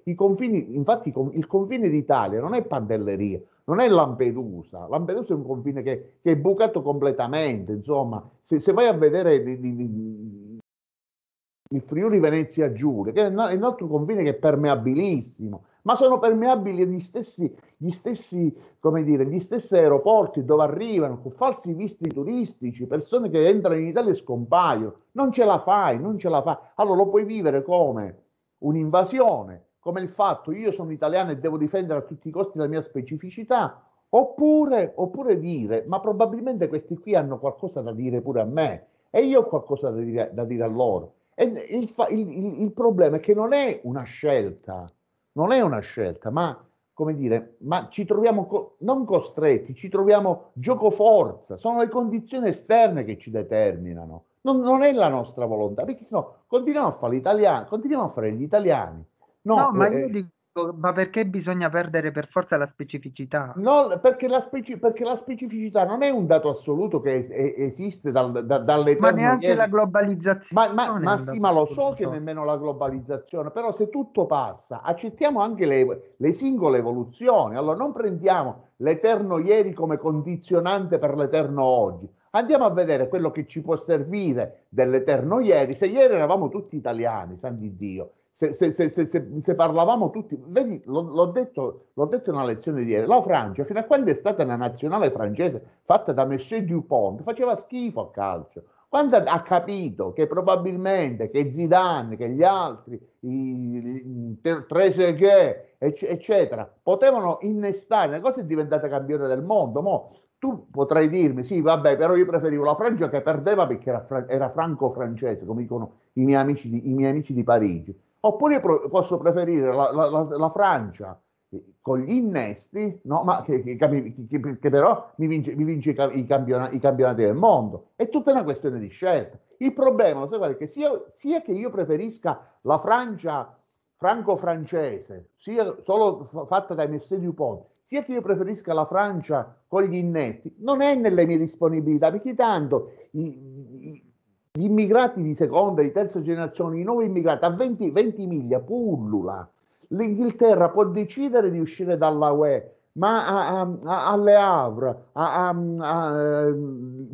i confini, infatti il confine d'Italia non è Pantelleria, non è Lampedusa, Lampedusa è un confine che, che è bucato completamente, insomma, se, se vai a vedere il Friuli Venezia Giulia, che è un altro confine che è permeabilissimo, ma sono permeabili agli stessi, gli stessi, come dire, gli stessi aeroporti dove arrivano con falsi visti turistici, persone che entrano in Italia e scompaiono. Non ce la fai, non ce la fai. Allora lo puoi vivere come un'invasione, come il fatto io sono italiano e devo difendere a tutti i costi la mia specificità, oppure, oppure dire ma probabilmente questi qui hanno qualcosa da dire pure a me e io ho qualcosa da dire, da dire a loro. E il, il, il, il problema è che non è una scelta, non è una scelta, ma come dire, ma ci troviamo co- non costretti, ci troviamo gioco forza, sono le condizioni esterne che ci determinano, non, non è la nostra volontà, perché sennò continuiamo a fare, continuiamo a fare gli italiani. No, no eh, io eh, dico Ecco, ma perché bisogna perdere per forza la specificità? No, perché la, speci- perché la specificità non è un dato assoluto che es- esiste dal, da, dalle Ma neanche ieri. la globalizzazione. Ma, ma, ma sì, ma lo so che nemmeno la globalizzazione, però se tutto passa, accettiamo anche le, le singole evoluzioni, allora non prendiamo l'eterno ieri come condizionante per l'eterno oggi. Andiamo a vedere quello che ci può servire dell'eterno ieri. Se ieri eravamo tutti italiani, san Dio, se, se, se, se parlavamo tutti, vedi, l'ho detto, l'ho detto in una lezione di ieri, la Francia, fino a quando è stata una nazionale francese fatta da Monsieur Dupont, faceva schifo a calcio. Quando ha capito che probabilmente che Zidane, che gli altri, i, i eccetera, potevano innestare una cosa è diventata campione del mondo, mo, tu potrai dirmi, sì, vabbè, però io preferivo la Francia che perdeva perché era, era franco-francese, come dicono i miei amici di, i miei amici di Parigi. Oppure pro- posso preferire la, la, la, la, Francia eh, con gli innesti, no? ma che, che, che, che però mi vince, mi vince i, campion- i, campionati del mondo. È tutta una questione di scelta. Il problema, lo sai qual è? Che sia, sia che io preferisca la Francia franco-francese, sia solo f- fatta dai Messie Dupont, sia che io preferisca la Francia con gli innesti, non è nelle mie disponibilità, perché tanto i, gli immigrati di seconda, e di terza generazione, i nuovi immigrati a 20, 20 miglia pullula. L'Inghilterra può decidere di uscire dalla UE, ma a, a, a, a Le Havre,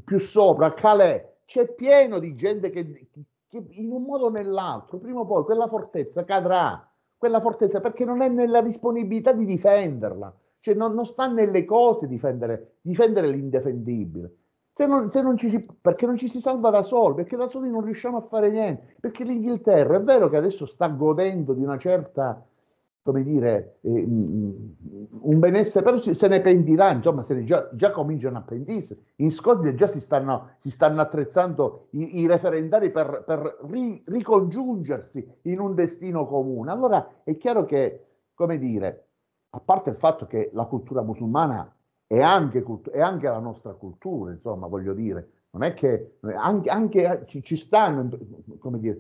più sopra, a Calais, c'è pieno di gente che, che in un modo o nell'altro, prima o poi, quella fortezza cadrà, quella fortezza perché non è nella disponibilità di difenderla, cioè non, non sta nelle cose difendere, difendere l'indefendibile se non, se non ci, perché non ci si salva da soli, perché da soli non riusciamo a fare niente, perché l'Inghilterra è vero che adesso sta godendo di una certa, come dire, eh, mm, mm, un benessere, però se ne pentirà, insomma, se ne già, già, cominciano a pentirsi. In Scozia già si stanno, si stanno attrezzando i, i, referendari per, per ri, ricongiungersi in un destino comune. Allora è chiaro che, come dire, a parte il fatto che la cultura musulmana e anche, cultu- e anche la nostra cultura, insomma, voglio dire, non è che anche, anche eh, ci, ci, stanno, come dire,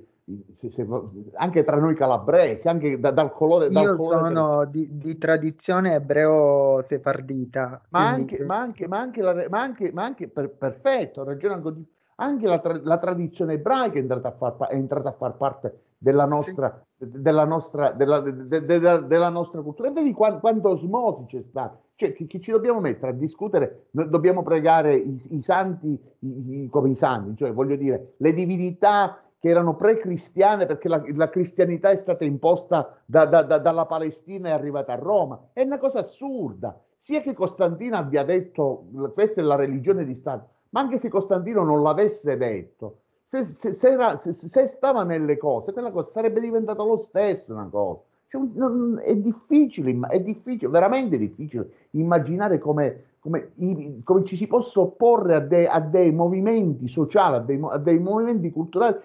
se, se, anche tra noi calabresi, anche da, dal colore... Dal Io colore sono del... di, di, tradizione ebreo-sefardita. Ma, quindi... anche, ma, anche, ma anche, la, ma anche, ma anche per, perfetto, ragionando di anche la, tra- la, tradizione ebraica è entrata, a far, pa- entrata a far parte della nostra, della nostra, della, de, de, de, della nostra cultura. E vedi quanto, quanto osmosi c'è stato. Cioè, che, che, ci dobbiamo mettere a discutere? Noi dobbiamo pregare i, i santi i, i, come i santi, cioè voglio dire, le divinità che erano pre-cristiane perché la, la cristianità è stata imposta da, da, da, dalla Palestina e è arrivata a Roma. È una cosa assurda. Sia che Costantino abbia detto questa è la religione di Stato, ma anche se Costantino non l'avesse detto, se, se, se, era, se, stava nelle cose, quella cosa sarebbe diventata lo stesso una cosa. Cioè, non, è, difficile, è difficile, veramente difficile immaginare come, come, i, come ci si possa opporre a, de, a, dei movimenti sociali, a dei, a dei movimenti culturali,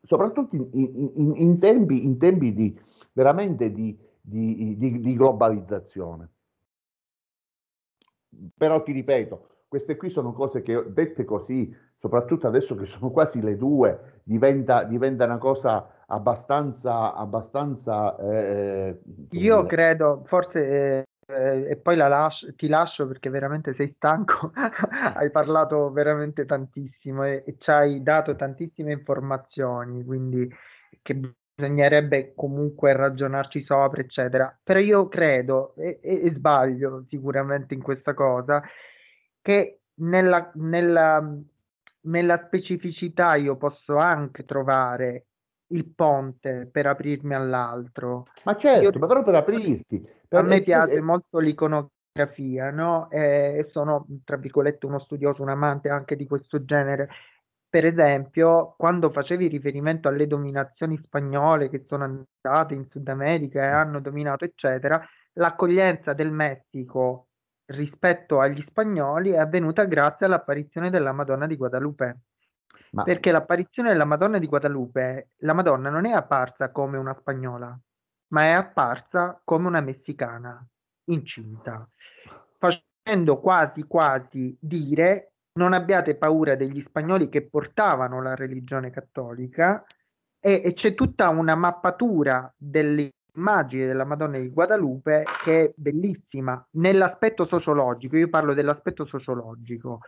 soprattutto in, in, in, tempi, in tempi, di, veramente di, di, di globalizzazione. Però ti ripeto, queste qui sono cose che dette così soprattutto adesso che sono quasi le due, diventa, diventa una cosa abbastanza... abbastanza eh, eh Io dire. credo, forse... Eh, e poi la las- ti lascio perché veramente sei stanco, hai parlato veramente tantissimo e, e ci hai dato tantissime informazioni, quindi che bisognerebbe comunque ragionarci sopra, eccetera. Però io credo, e, e, e sbaglio sicuramente in questa cosa, che nella, nella, nella specificità io posso anche trovare il ponte per aprirmi all'altro. Ma certo, io, ma proprio per aprirti. Per... A me piace eh, molto l'iconografia, no? E sono, tra virgolette, uno studioso, un amante anche di questo genere. Per esempio, quando facevi riferimento alle dominazioni spagnole che sono andate in Sud America e hanno dominato, eccetera, l'accoglienza del Messico rispetto agli spagnoli è avvenuta grazie all'apparizione della Madonna di Guadalupe. Ma... Perché l'apparizione della Madonna di Guadalupe, la Madonna non è apparsa come una spagnola, ma è apparsa come una messicana incinta, facendo quasi quasi dire non abbiate paura degli spagnoli che portavano la religione cattolica e, e c'è tutta una mappatura delle immagine della Madonna di Guadalupe che è bellissima nell'aspetto sociologico, io parlo dell'aspetto sociologico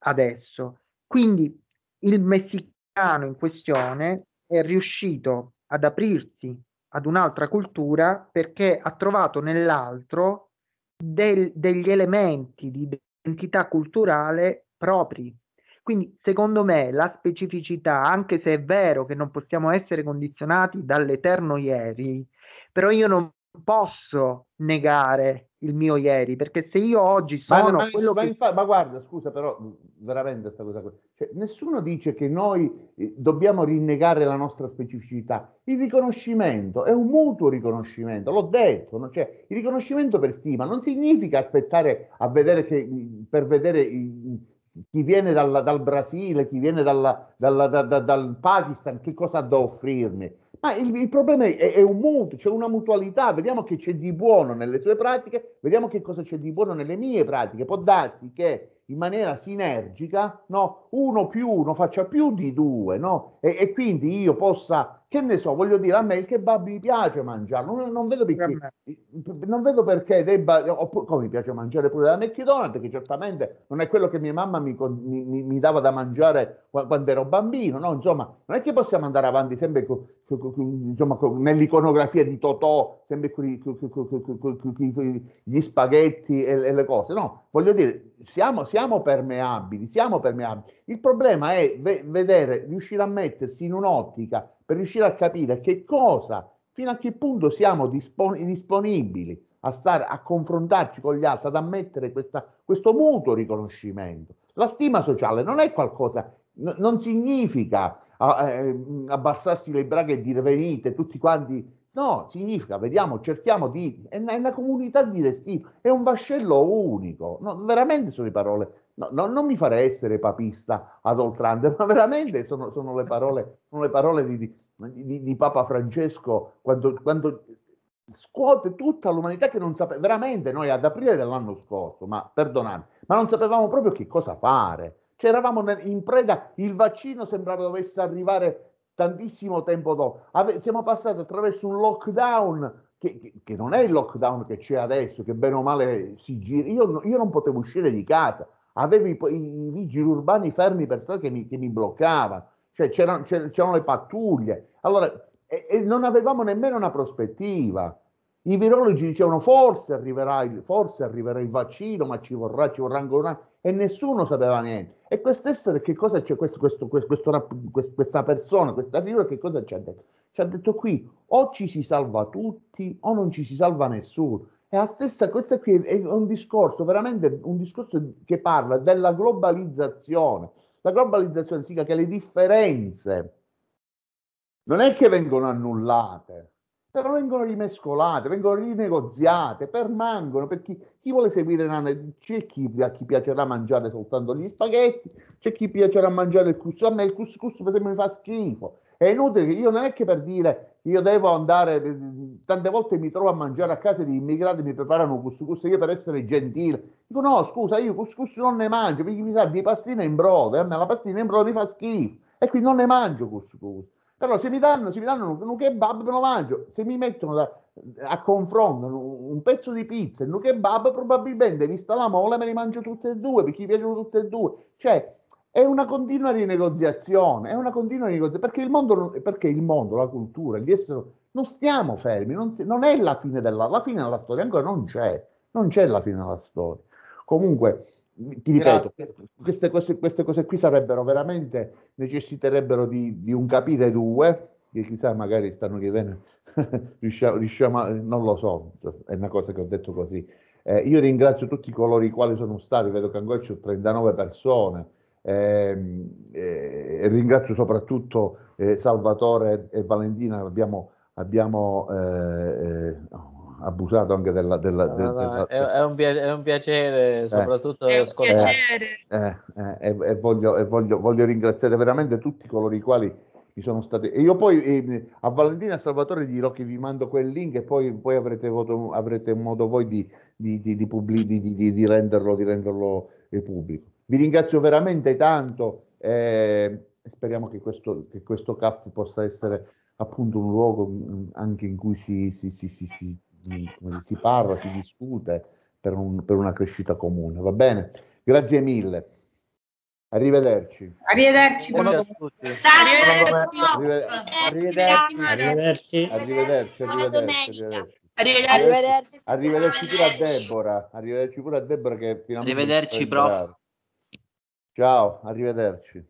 adesso. Quindi il messicano in questione è riuscito ad aprirsi ad un'altra cultura perché ha trovato nell'altro del, degli elementi di identità culturale propri. Quindi secondo me la specificità, anche se è vero che non possiamo essere condizionati dall'eterno ieri, però io non posso negare il mio ieri, perché se io oggi sono ma, ma, quello ma, che... Infa- ma guarda, scusa, però veramente sta cosa cioè, nessuno dice che noi eh, dobbiamo rinnegare la nostra specificità. Il riconoscimento è un mutuo riconoscimento, l'ho detto, no? cioè, il riconoscimento per stima non significa aspettare a vedere che per vedere chi viene dalla, dal Brasile, chi viene dalla, dalla, da, da, dal Pakistan, che cosa ha da offrirmi ma il, il problema è, è, un mondo, c'è una mutualità, vediamo che c'è di buono nelle tue pratiche, vediamo che cosa c'è di buono nelle mie pratiche. Può darsi che in maniera sinergica no? uno più uno faccia più di due no? e, e quindi io possa che ne so, voglio dire, a me il kebab mi piace mangiarlo, non, non, vedo, perché, non vedo perché debba, oppure, come mi piace mangiare pure la McDonald's, che certamente non è quello che mia mamma mi, mi, mi dava da mangiare quando ero bambino, no? Insomma, non è che possiamo andare avanti sempre con, insomma, nell'iconografia di Totò, sempre con, gli spaghetti e, e, le cose. No, voglio dire, siamo, siamo, permeabili, siamo permeabili. Il problema è vedere, riuscire a mettersi in un'ottica per riuscire a capire che cosa, fino a che punto siamo dispon- disponibili a, stare, a confrontarci con gli altri, ad ammettere questa, questo mutuo riconoscimento. La stima sociale non è qualcosa, n- non significa eh, abbassarsi le braghe e dire venite tutti quanti. No, significa, vediamo, cerchiamo di... È una, è una comunità di destino, è un vascello unico. No, veramente sono le parole No, no, non mi farei essere papista ad oltrante, ma veramente sono, sono, le, parole, sono le parole, di, di, di Papa Francesco quando, quando, scuote tutta l'umanità che non sapeva, veramente noi ad aprile dell'anno scorso, ma perdonate, ma non sapevamo proprio che cosa fare. Cioè eravamo in preda, il vaccino sembrava dovesse arrivare tantissimo tempo dopo. Ave, siamo passati attraverso un lockdown che, che, che, non è il lockdown che c'è adesso, che bene o male si gira. Io, io non potevo uscire di casa, avevo i, i, i vigili urbani fermi per strada che mi, che mi bloccavano, cioè c'erano, c'erano, le pattuglie. Allora, e, e non avevamo nemmeno una prospettiva. I virologi dicevano forse arriverà, il, forse arriverà il vaccino, ma ci vorrà, ci vorrà ancora un anno, e nessuno sapeva niente. E quest'essere, che cosa c'è, questo, questo, questo, questa persona, questa figura, che cosa ci ha detto? Ci ha detto qui, o ci si salva tutti o non ci si salva nessuno. È la stessa, questo qui è un discorso, veramente un discorso che parla della globalizzazione. La globalizzazione significa che le differenze non è che vengono annullate, però vengono rimescolate, vengono rinegoziate, permangono, per chi, chi vuole seguire Nana, c'è chi, a chi piacerà mangiare soltanto gli spaghetti, c'è chi piacerà mangiare il couscous, a me il couscous per esempio mi fa schifo, è inutile che io non è che per dire io devo andare, eh, tante volte mi trovo a mangiare a casa di immigrati, mi preparano couscous, io per essere gentile, dico no scusa io couscous non ne mangio, perché mi sa di pastina in brodo, eh, la pastina in brodo mi fa schifo e quindi non ne mangio couscous. Però se mi danno, se mi danno un, kebab me lo mangio, se mi mettono da, eh, a confronto un pezzo di pizza e un kebab probabilmente vista la mole me li mangio tutte e due perché mi piacciono tutte e due. Cioè è una continua rinegoziazione, è una continua rinegoziazione, perché il mondo, perché il mondo la cultura, gli esseri, non stiamo fermi, non, non è la fine, della, la fine della storia, ancora non c'è, non c'è la fine della storia. Comunque, ti ripeto, queste cose, queste cose, qui sarebbero veramente, necessiterebbero di, di un capire due, che chissà magari stanno chiedendo, riusciamo, riusciamo a, non lo so, è una cosa che ho detto così. Eh, io ringrazio tutti coloro i quali sono stati, vedo che ancora c'è 39 persone, Ehm, eh, eh, ringrazio soprattutto eh, Salvatore e Valentina, abbiamo, abbiamo eh, eh, abusato anche della... della, della, della è, è, un piacere, è, un piacere, eh. soprattutto eh, e, voglio, voglio, voglio, ringraziare veramente tutti coloro i quali mi sono stati... E io poi ehm, a Valentina e a Salvatore dirò che vi mando quel link e poi, poi avrete, voto, avrete modo voi di, di, di, di renderlo, renderlo pubblico. Vi ringrazio veramente tanto. Eh, speriamo che questo, che questo CAF possa essere appunto un luogo mm, mm, anche in cui si, si, si, si, mm, si parla, si discute per, un, per una crescita comune. Va bene? Grazie mille. Arrivederci. Arrivederci. Buongiorno a tutti. Arrivederci. Arrivederci. Arrivederci. Arrivederci. Arrivederci. Arrivederci pure a Debora. Arrivederci pure a Debora che finalmente Arrivederci prof. Ciao, arrivederci.